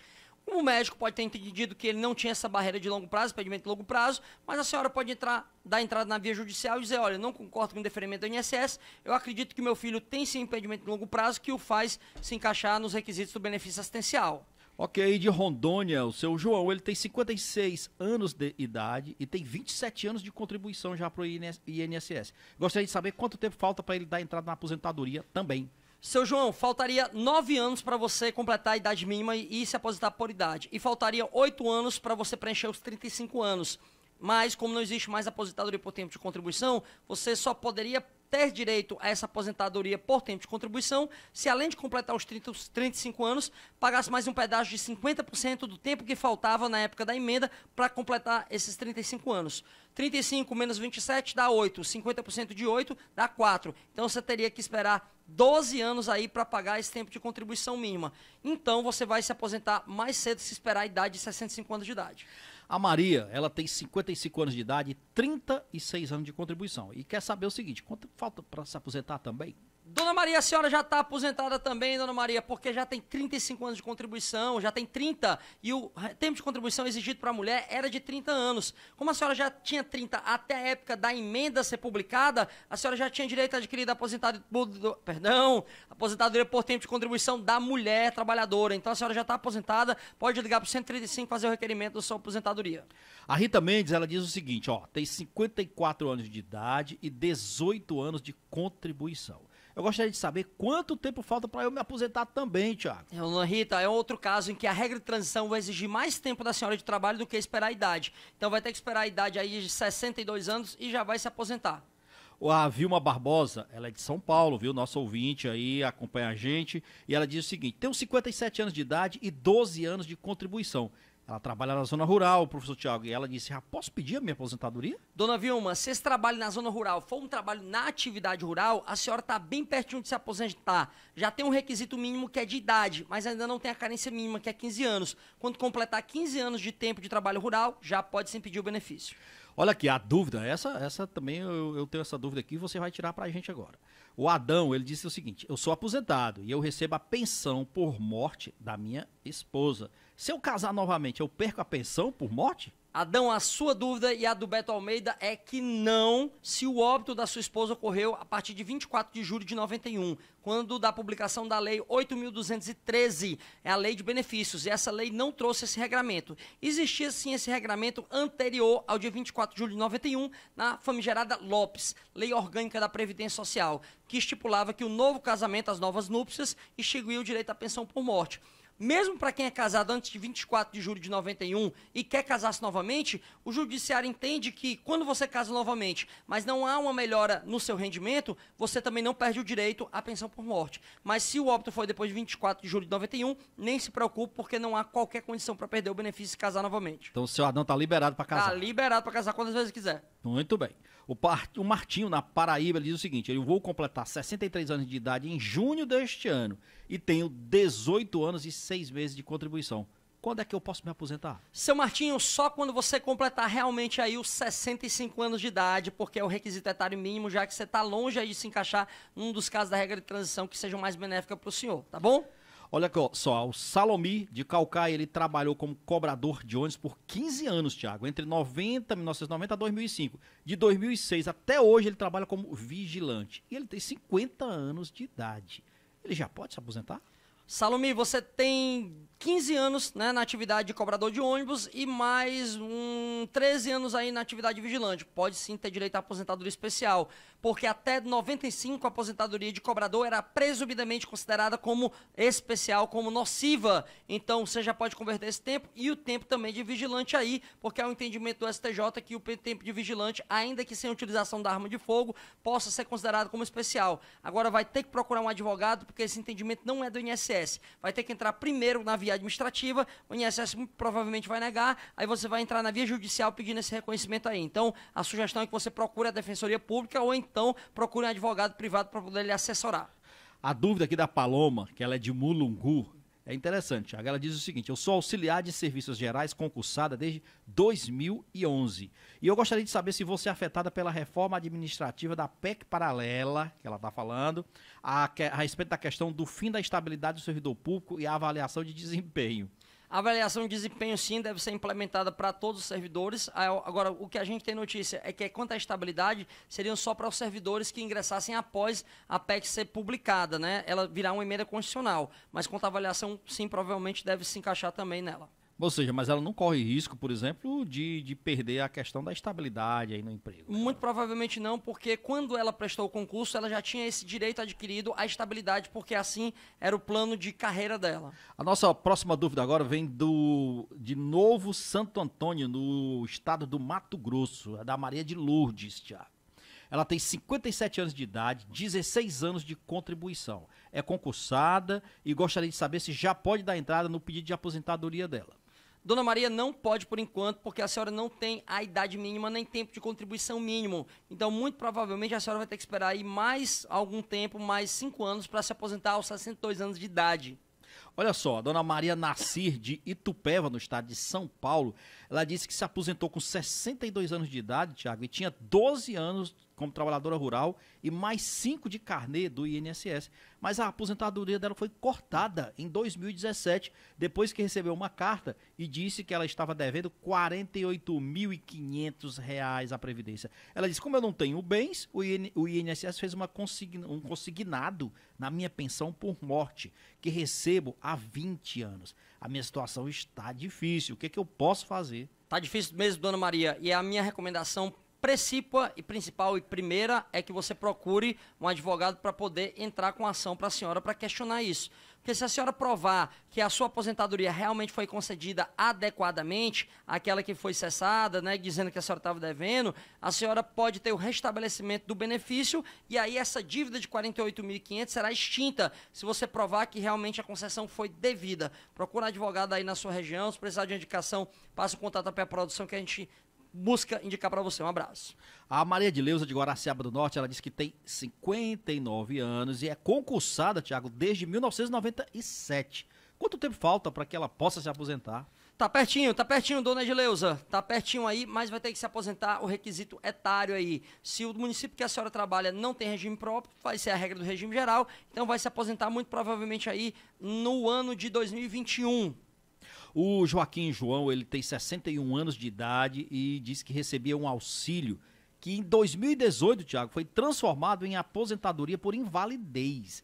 S2: O médico pode ter entendido que ele não tinha essa barreira de longo prazo, impedimento de longo prazo, mas a senhora pode entrar, dar entrada na via judicial e dizer, olha, não concordo com o deferimento do INSS, eu acredito que meu filho tem sim impedimento de longo prazo que o faz se encaixar nos requisitos do benefício assistencial.
S1: Ok, de Rondônia, o seu João, ele tem 56 anos de idade e tem 27 anos de contribuição já para o INSS. Gostaria de saber quanto tempo falta para ele dar entrada na aposentadoria também.
S2: Seu João, faltaria 9 anos para você completar a idade mínima e se aposentar por idade. E faltaria 8 anos para você preencher os 35 anos. Mas, como não existe mais aposentadoria por tempo de contribuição, você só poderia ter direito a essa aposentadoria por tempo de contribuição se, além de completar os 30, 35 anos, pagasse mais um pedaço de 50% do tempo que faltava na época da emenda para completar esses 35 anos. 35 menos 27 dá 8, 50% de 8 dá 4. Então você teria que esperar 12 anos aí para pagar esse tempo de contribuição mínima. Então você vai se aposentar mais cedo se esperar a idade de 65 anos de idade.
S1: A Maria, ela tem 55 anos de idade e 36 anos de contribuição. E quer saber o seguinte: quanto falta para se aposentar também?
S2: Dona Maria, a senhora já está aposentada também, Dona Maria, porque já tem 35 anos de contribuição, já tem 30, e o tempo de contribuição exigido para a mulher era de 30 anos. Como a senhora já tinha 30 até a época da emenda ser publicada, a senhora já tinha direito a adquirir aposentado, perdão, aposentadoria por tempo de contribuição da mulher trabalhadora. Então a senhora já está aposentada, pode ligar para o 135 fazer o requerimento da sua aposentadoria.
S1: A Rita Mendes, ela diz o seguinte, ó, tem 54 anos de idade e 18 anos de contribuição. Eu gostaria de saber quanto tempo falta para eu me aposentar também, Tiago.
S2: Dona é, Rita, é outro caso em que a regra de transição vai exigir mais tempo da senhora de trabalho do que esperar a idade. Então vai ter que esperar a idade aí de 62 anos e já vai se aposentar.
S1: A Vilma Barbosa, ela é de São Paulo, viu? Nossa ouvinte aí, acompanha a gente. E ela diz o seguinte: tenho 57 anos de idade e 12 anos de contribuição. Ela trabalha na zona rural, professor Tiago. E ela disse: ah, posso pedir a minha aposentadoria?
S2: Dona Vilma, se esse trabalho na zona rural for um trabalho na atividade rural, a senhora está bem pertinho de se aposentar. Já tem um requisito mínimo que é de idade, mas ainda não tem a carência mínima, que é 15 anos. Quando completar 15 anos de tempo de trabalho rural, já pode se impedir o benefício.
S1: Olha aqui, a dúvida, essa, essa também eu, eu tenho essa dúvida aqui, você vai tirar para a gente agora. O Adão, ele disse o seguinte: eu sou aposentado e eu recebo a pensão por morte da minha
S2: esposa. Se eu casar novamente, eu perco a pensão por morte? Adão, a sua dúvida e a do Beto Almeida é que não, se o óbito da sua esposa ocorreu a partir de 24 de julho de 91, quando da publicação da Lei 8.213, é a Lei de Benefícios, e essa lei não trouxe esse regramento. Existia sim esse regramento anterior ao dia 24 de julho de 91, na famigerada Lopes, Lei Orgânica da Previdência Social, que estipulava que o novo casamento, as novas núpcias, extinguiu o direito à pensão por morte. Mesmo para quem é casado antes de 24 de julho de 91 e quer casar-se novamente, o judiciário entende que quando você casa novamente, mas não há uma melhora no seu rendimento, você também não perde o direito à pensão por morte. Mas se o óbito foi depois de 24 de julho de 91, nem se preocupe porque não há qualquer condição para perder o benefício se casar novamente.
S1: Então o seu Adão está liberado para casar. Está
S2: liberado para casar quantas vezes quiser.
S1: Muito bem. O, part... o Martinho, na Paraíba, diz o seguinte: eu vou completar 63 anos de idade em junho deste ano e tenho 18 anos e 6 meses de contribuição.
S2: Quando é que eu posso me aposentar? Seu Martinho, só quando você completar realmente aí os 65 anos de idade, porque é o requisito etário mínimo, já que você está longe aí de se encaixar num dos casos da regra de transição que sejam mais benéfica para o senhor, tá
S1: bom? Olha só, o Salomi de Calcaia, ele trabalhou como cobrador de ônibus por 15 anos, Thiago. entre 90, 1990 a 2005. De 2006 até hoje ele trabalha como vigilante e ele tem 50 anos de idade. Ele já pode se aposentar?
S2: Salomi, você tem 15 anos né, na atividade de cobrador de ônibus e mais um 13 anos aí na atividade vigilante. Pode sim ter direito à aposentadoria especial, porque até 95 a aposentadoria de cobrador era presumidamente considerada como especial, como nociva. Então você já pode converter esse tempo e o tempo também de vigilante aí, porque há é o um entendimento do STJ que o tempo de vigilante, ainda que sem utilização da arma de fogo, possa ser considerado como especial. Agora vai ter que procurar um advogado, porque esse entendimento não é do INSS. Vai ter que entrar primeiro na via administrativa, o INSS provavelmente vai negar, aí você vai entrar na via judicial pedindo esse reconhecimento aí. Então, a sugestão é que você procure a Defensoria Pública ou então procure um advogado privado para poder lhe assessorar.
S1: A dúvida aqui da Paloma, que ela é de Mulungu, é interessante, A galera diz o seguinte: eu sou auxiliar de serviços gerais concursada desde 2011. E eu gostaria de saber se você é afetada pela reforma administrativa da PEC paralela, que ela está falando, a, a, respeito da questão do fim da estabilidade do servidor público e a avaliação de desempenho.
S2: A avaliação de desempenho, sim, deve ser implementada para todos os servidores. Agora, o que a gente tem notícia é que quanto à estabilidade, seriam só para os servidores que ingressassem após a PEC ser publicada, né? Ela virá uma emenda constitucional. Mas quanto à avaliação, sim, provavelmente deve se encaixar também nela.
S1: Ou seja, mas ela não corre risco, por exemplo, de, de perder a questão da estabilidade aí no emprego.
S2: Muito provavelmente não, porque quando ela prestou o concurso, ela já tinha esse direito adquirido à estabilidade, porque assim era o plano de carreira dela.
S1: A nossa próxima dúvida agora vem do de novo Santo Antônio, no estado do Mato Grosso, é da Maria de Lourdes, Tiago. Ela tem 57 anos de idade, 16 anos de contribuição. É concursada e gostaria de saber se já pode dar entrada no pedido
S2: de aposentadoria dela. Dona Maria não pode por enquanto, porque a senhora não tem a idade mínima nem tempo de contribuição mínimo. Então, muito provavelmente, a senhora vai ter que esperar aí mais algum tempo, mais cinco anos, para se aposentar aos 62 anos de idade. Olha só, a dona Maria
S1: Nascir de Itupeva, no estado de São Paulo, ela disse que se aposentou com 62 anos de idade, Tiago, e tinha 12 anos como trabalhadora rural e mais cinco de carnê do INSS. Mas a aposentadoria dela foi cortada em 2017, depois que recebeu uma carta e disse que ela estava devendo R$ 48.500 à Previdência. Ela disse, como eu não tenho bens, o, INSS fez uma consign, um consignado na minha pensão por morte, que recebo há 20 anos. A minha situação está difícil, o que, é que eu posso fazer?
S2: Tá difícil mesmo, dona Maria. E a minha recomendação precípua e principal e primeira é que você procure um advogado para poder entrar com ação para a senhora para questionar isso. Porque se a senhora provar que a sua aposentadoria realmente foi concedida adequadamente, aquela que foi cessada, né, dizendo que a senhora estava devendo, a senhora pode ter o restabelecimento do benefício e aí essa dívida de 48.500 será extinta se você provar que realmente a concessão foi devida. Procura um advogado aí na sua região, se precisar de indicação, passa o contato para a produção que a gente busca indicar para você. Um abraço. A Maria de Leusa de Guaraciaba do Norte, ela diz que tem 59
S1: anos e é concursada, Tiago, desde 1997. Quanto tempo falta para que ela possa se aposentar?
S2: Tá pertinho, tá pertinho, dona Edileuza. Tá pertinho aí, mas vai ter que se aposentar o requisito etário aí. Se o município que a senhora trabalha não tem regime próprio, vai ser a regra do regime geral, então vai se aposentar muito provavelmente aí no ano de 2021.
S1: O Joaquim João, ele tem 61 anos de idade e disse que recebia um auxílio que em 2018, Tiago, foi transformado em aposentadoria por invalidez.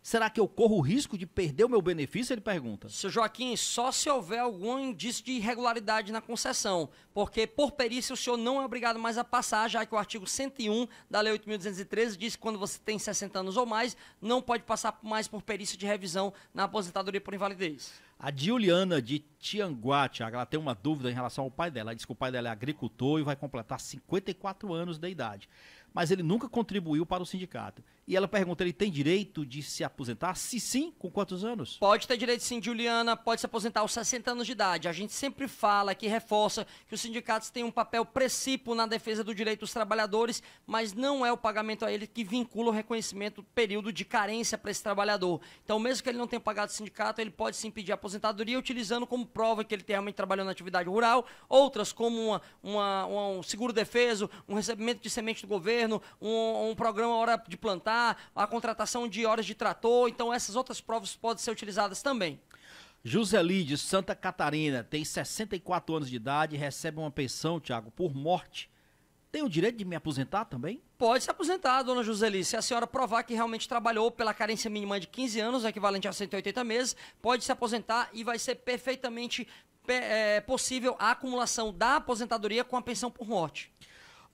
S1: Será que eu corro o risco de perder o meu benefício? Ele pergunta.
S2: Seu Joaquim, só se houver algum indício de irregularidade na concessão, porque por perícia o senhor não é obrigado mais a passar, já que o artigo 101 da Lei 8.213 diz que quando você tem 60 anos ou mais, não pode passar mais por perícia de revisão na aposentadoria por invalidez. A
S1: Juliana de Tianguá, ela tem uma dúvida em relação ao pai dela. Ela diz que o pai dela é agricultor e vai completar 54 anos de idade. Mas ele nunca contribuiu para o sindicato. E ela pergunta: ele tem direito de se aposentar? Se sim, com quantos anos?
S2: Pode ter direito sim, Juliana, pode se aposentar aos 60 anos de idade. A gente sempre fala que reforça que os sindicatos têm um papel precípio na defesa do direito dos trabalhadores, mas não é o pagamento a ele que vincula o reconhecimento do período de carência para esse trabalhador. Então, mesmo que ele não tenha pagado o sindicato, ele pode sim pedir aposentadoria, utilizando como prova que ele realmente trabalhou na atividade rural, outras como uma, uma, um seguro defeso, um recebimento de semente do governo, um, um programa hora de plantar a contratação de horas de trator, então essas outras provas podem ser utilizadas também. José de
S1: Santa Catarina, tem 64 anos de idade, recebe uma pensão, Tiago, por morte. Tem o direito de me aposentar também?
S2: Pode se aposentar, dona Joseli. Se a senhora provar que realmente trabalhou pela carência mínima de 15 anos, equivalente a 180 meses, pode se aposentar e vai ser perfeitamente é, possível a acumulação da aposentadoria com a pensão por morte.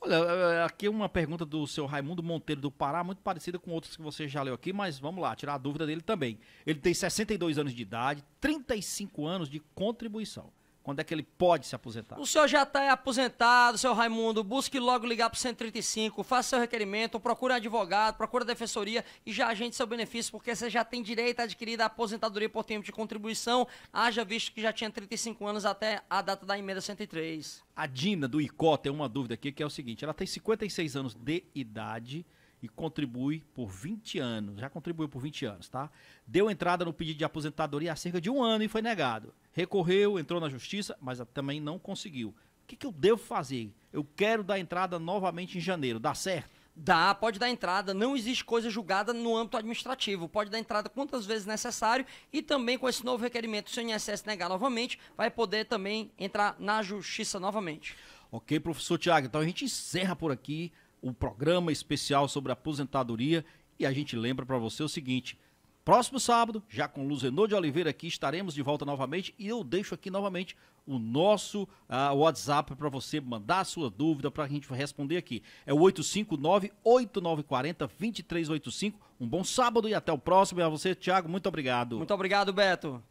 S1: Olha, é, é, aqui uma pergunta do seu Raimundo Monteiro do Pará, muito parecida com outras que você já leu aqui, mas vamos lá, tirar a dúvida dele também. Ele tem 62 anos de idade, 35 anos de contribuição. Quando é que ele pode se aposentar? O
S2: senhor já está aposentado, seu Raimundo. Busque logo ligar para o 135, faça seu requerimento, procure um advogado, procure a defensoria e já agente seu benefício, porque você já tem direito a adquirir a aposentadoria por tempo de contribuição, haja visto que já tinha 35 anos até a data da emenda 103.
S1: A Dina do ICO tem uma dúvida aqui que é o seguinte: ela tem 56 anos de idade e contribui por 20 anos, já contribuiu por 20 anos, tá? Deu entrada no pedido de aposentadoria há cerca de um ano e foi negado. Recorreu, entrou na justiça, mas também não conseguiu. O que, que eu devo fazer? Eu quero
S2: dar entrada novamente em janeiro, dá certo? Dá, pode dar entrada, não existe coisa julgada no âmbito administrativo. Pode dar entrada quantas vezes necessário e também com esse novo requerimento, se o INSS negar novamente, vai poder também entrar na justiça novamente.
S1: Ok, professor Tiago, então a gente encerra por aqui um programa especial sobre aposentadoria. E a gente lembra para você o seguinte: próximo sábado, já com Luzenor de Oliveira aqui, estaremos de volta novamente. E eu deixo aqui novamente o nosso uh, WhatsApp para você mandar a sua dúvida para a gente responder aqui. É o 859-8940-2385. Um bom sábado e até o próximo. E a você, Thiago, muito obrigado. Muito obrigado, Beto.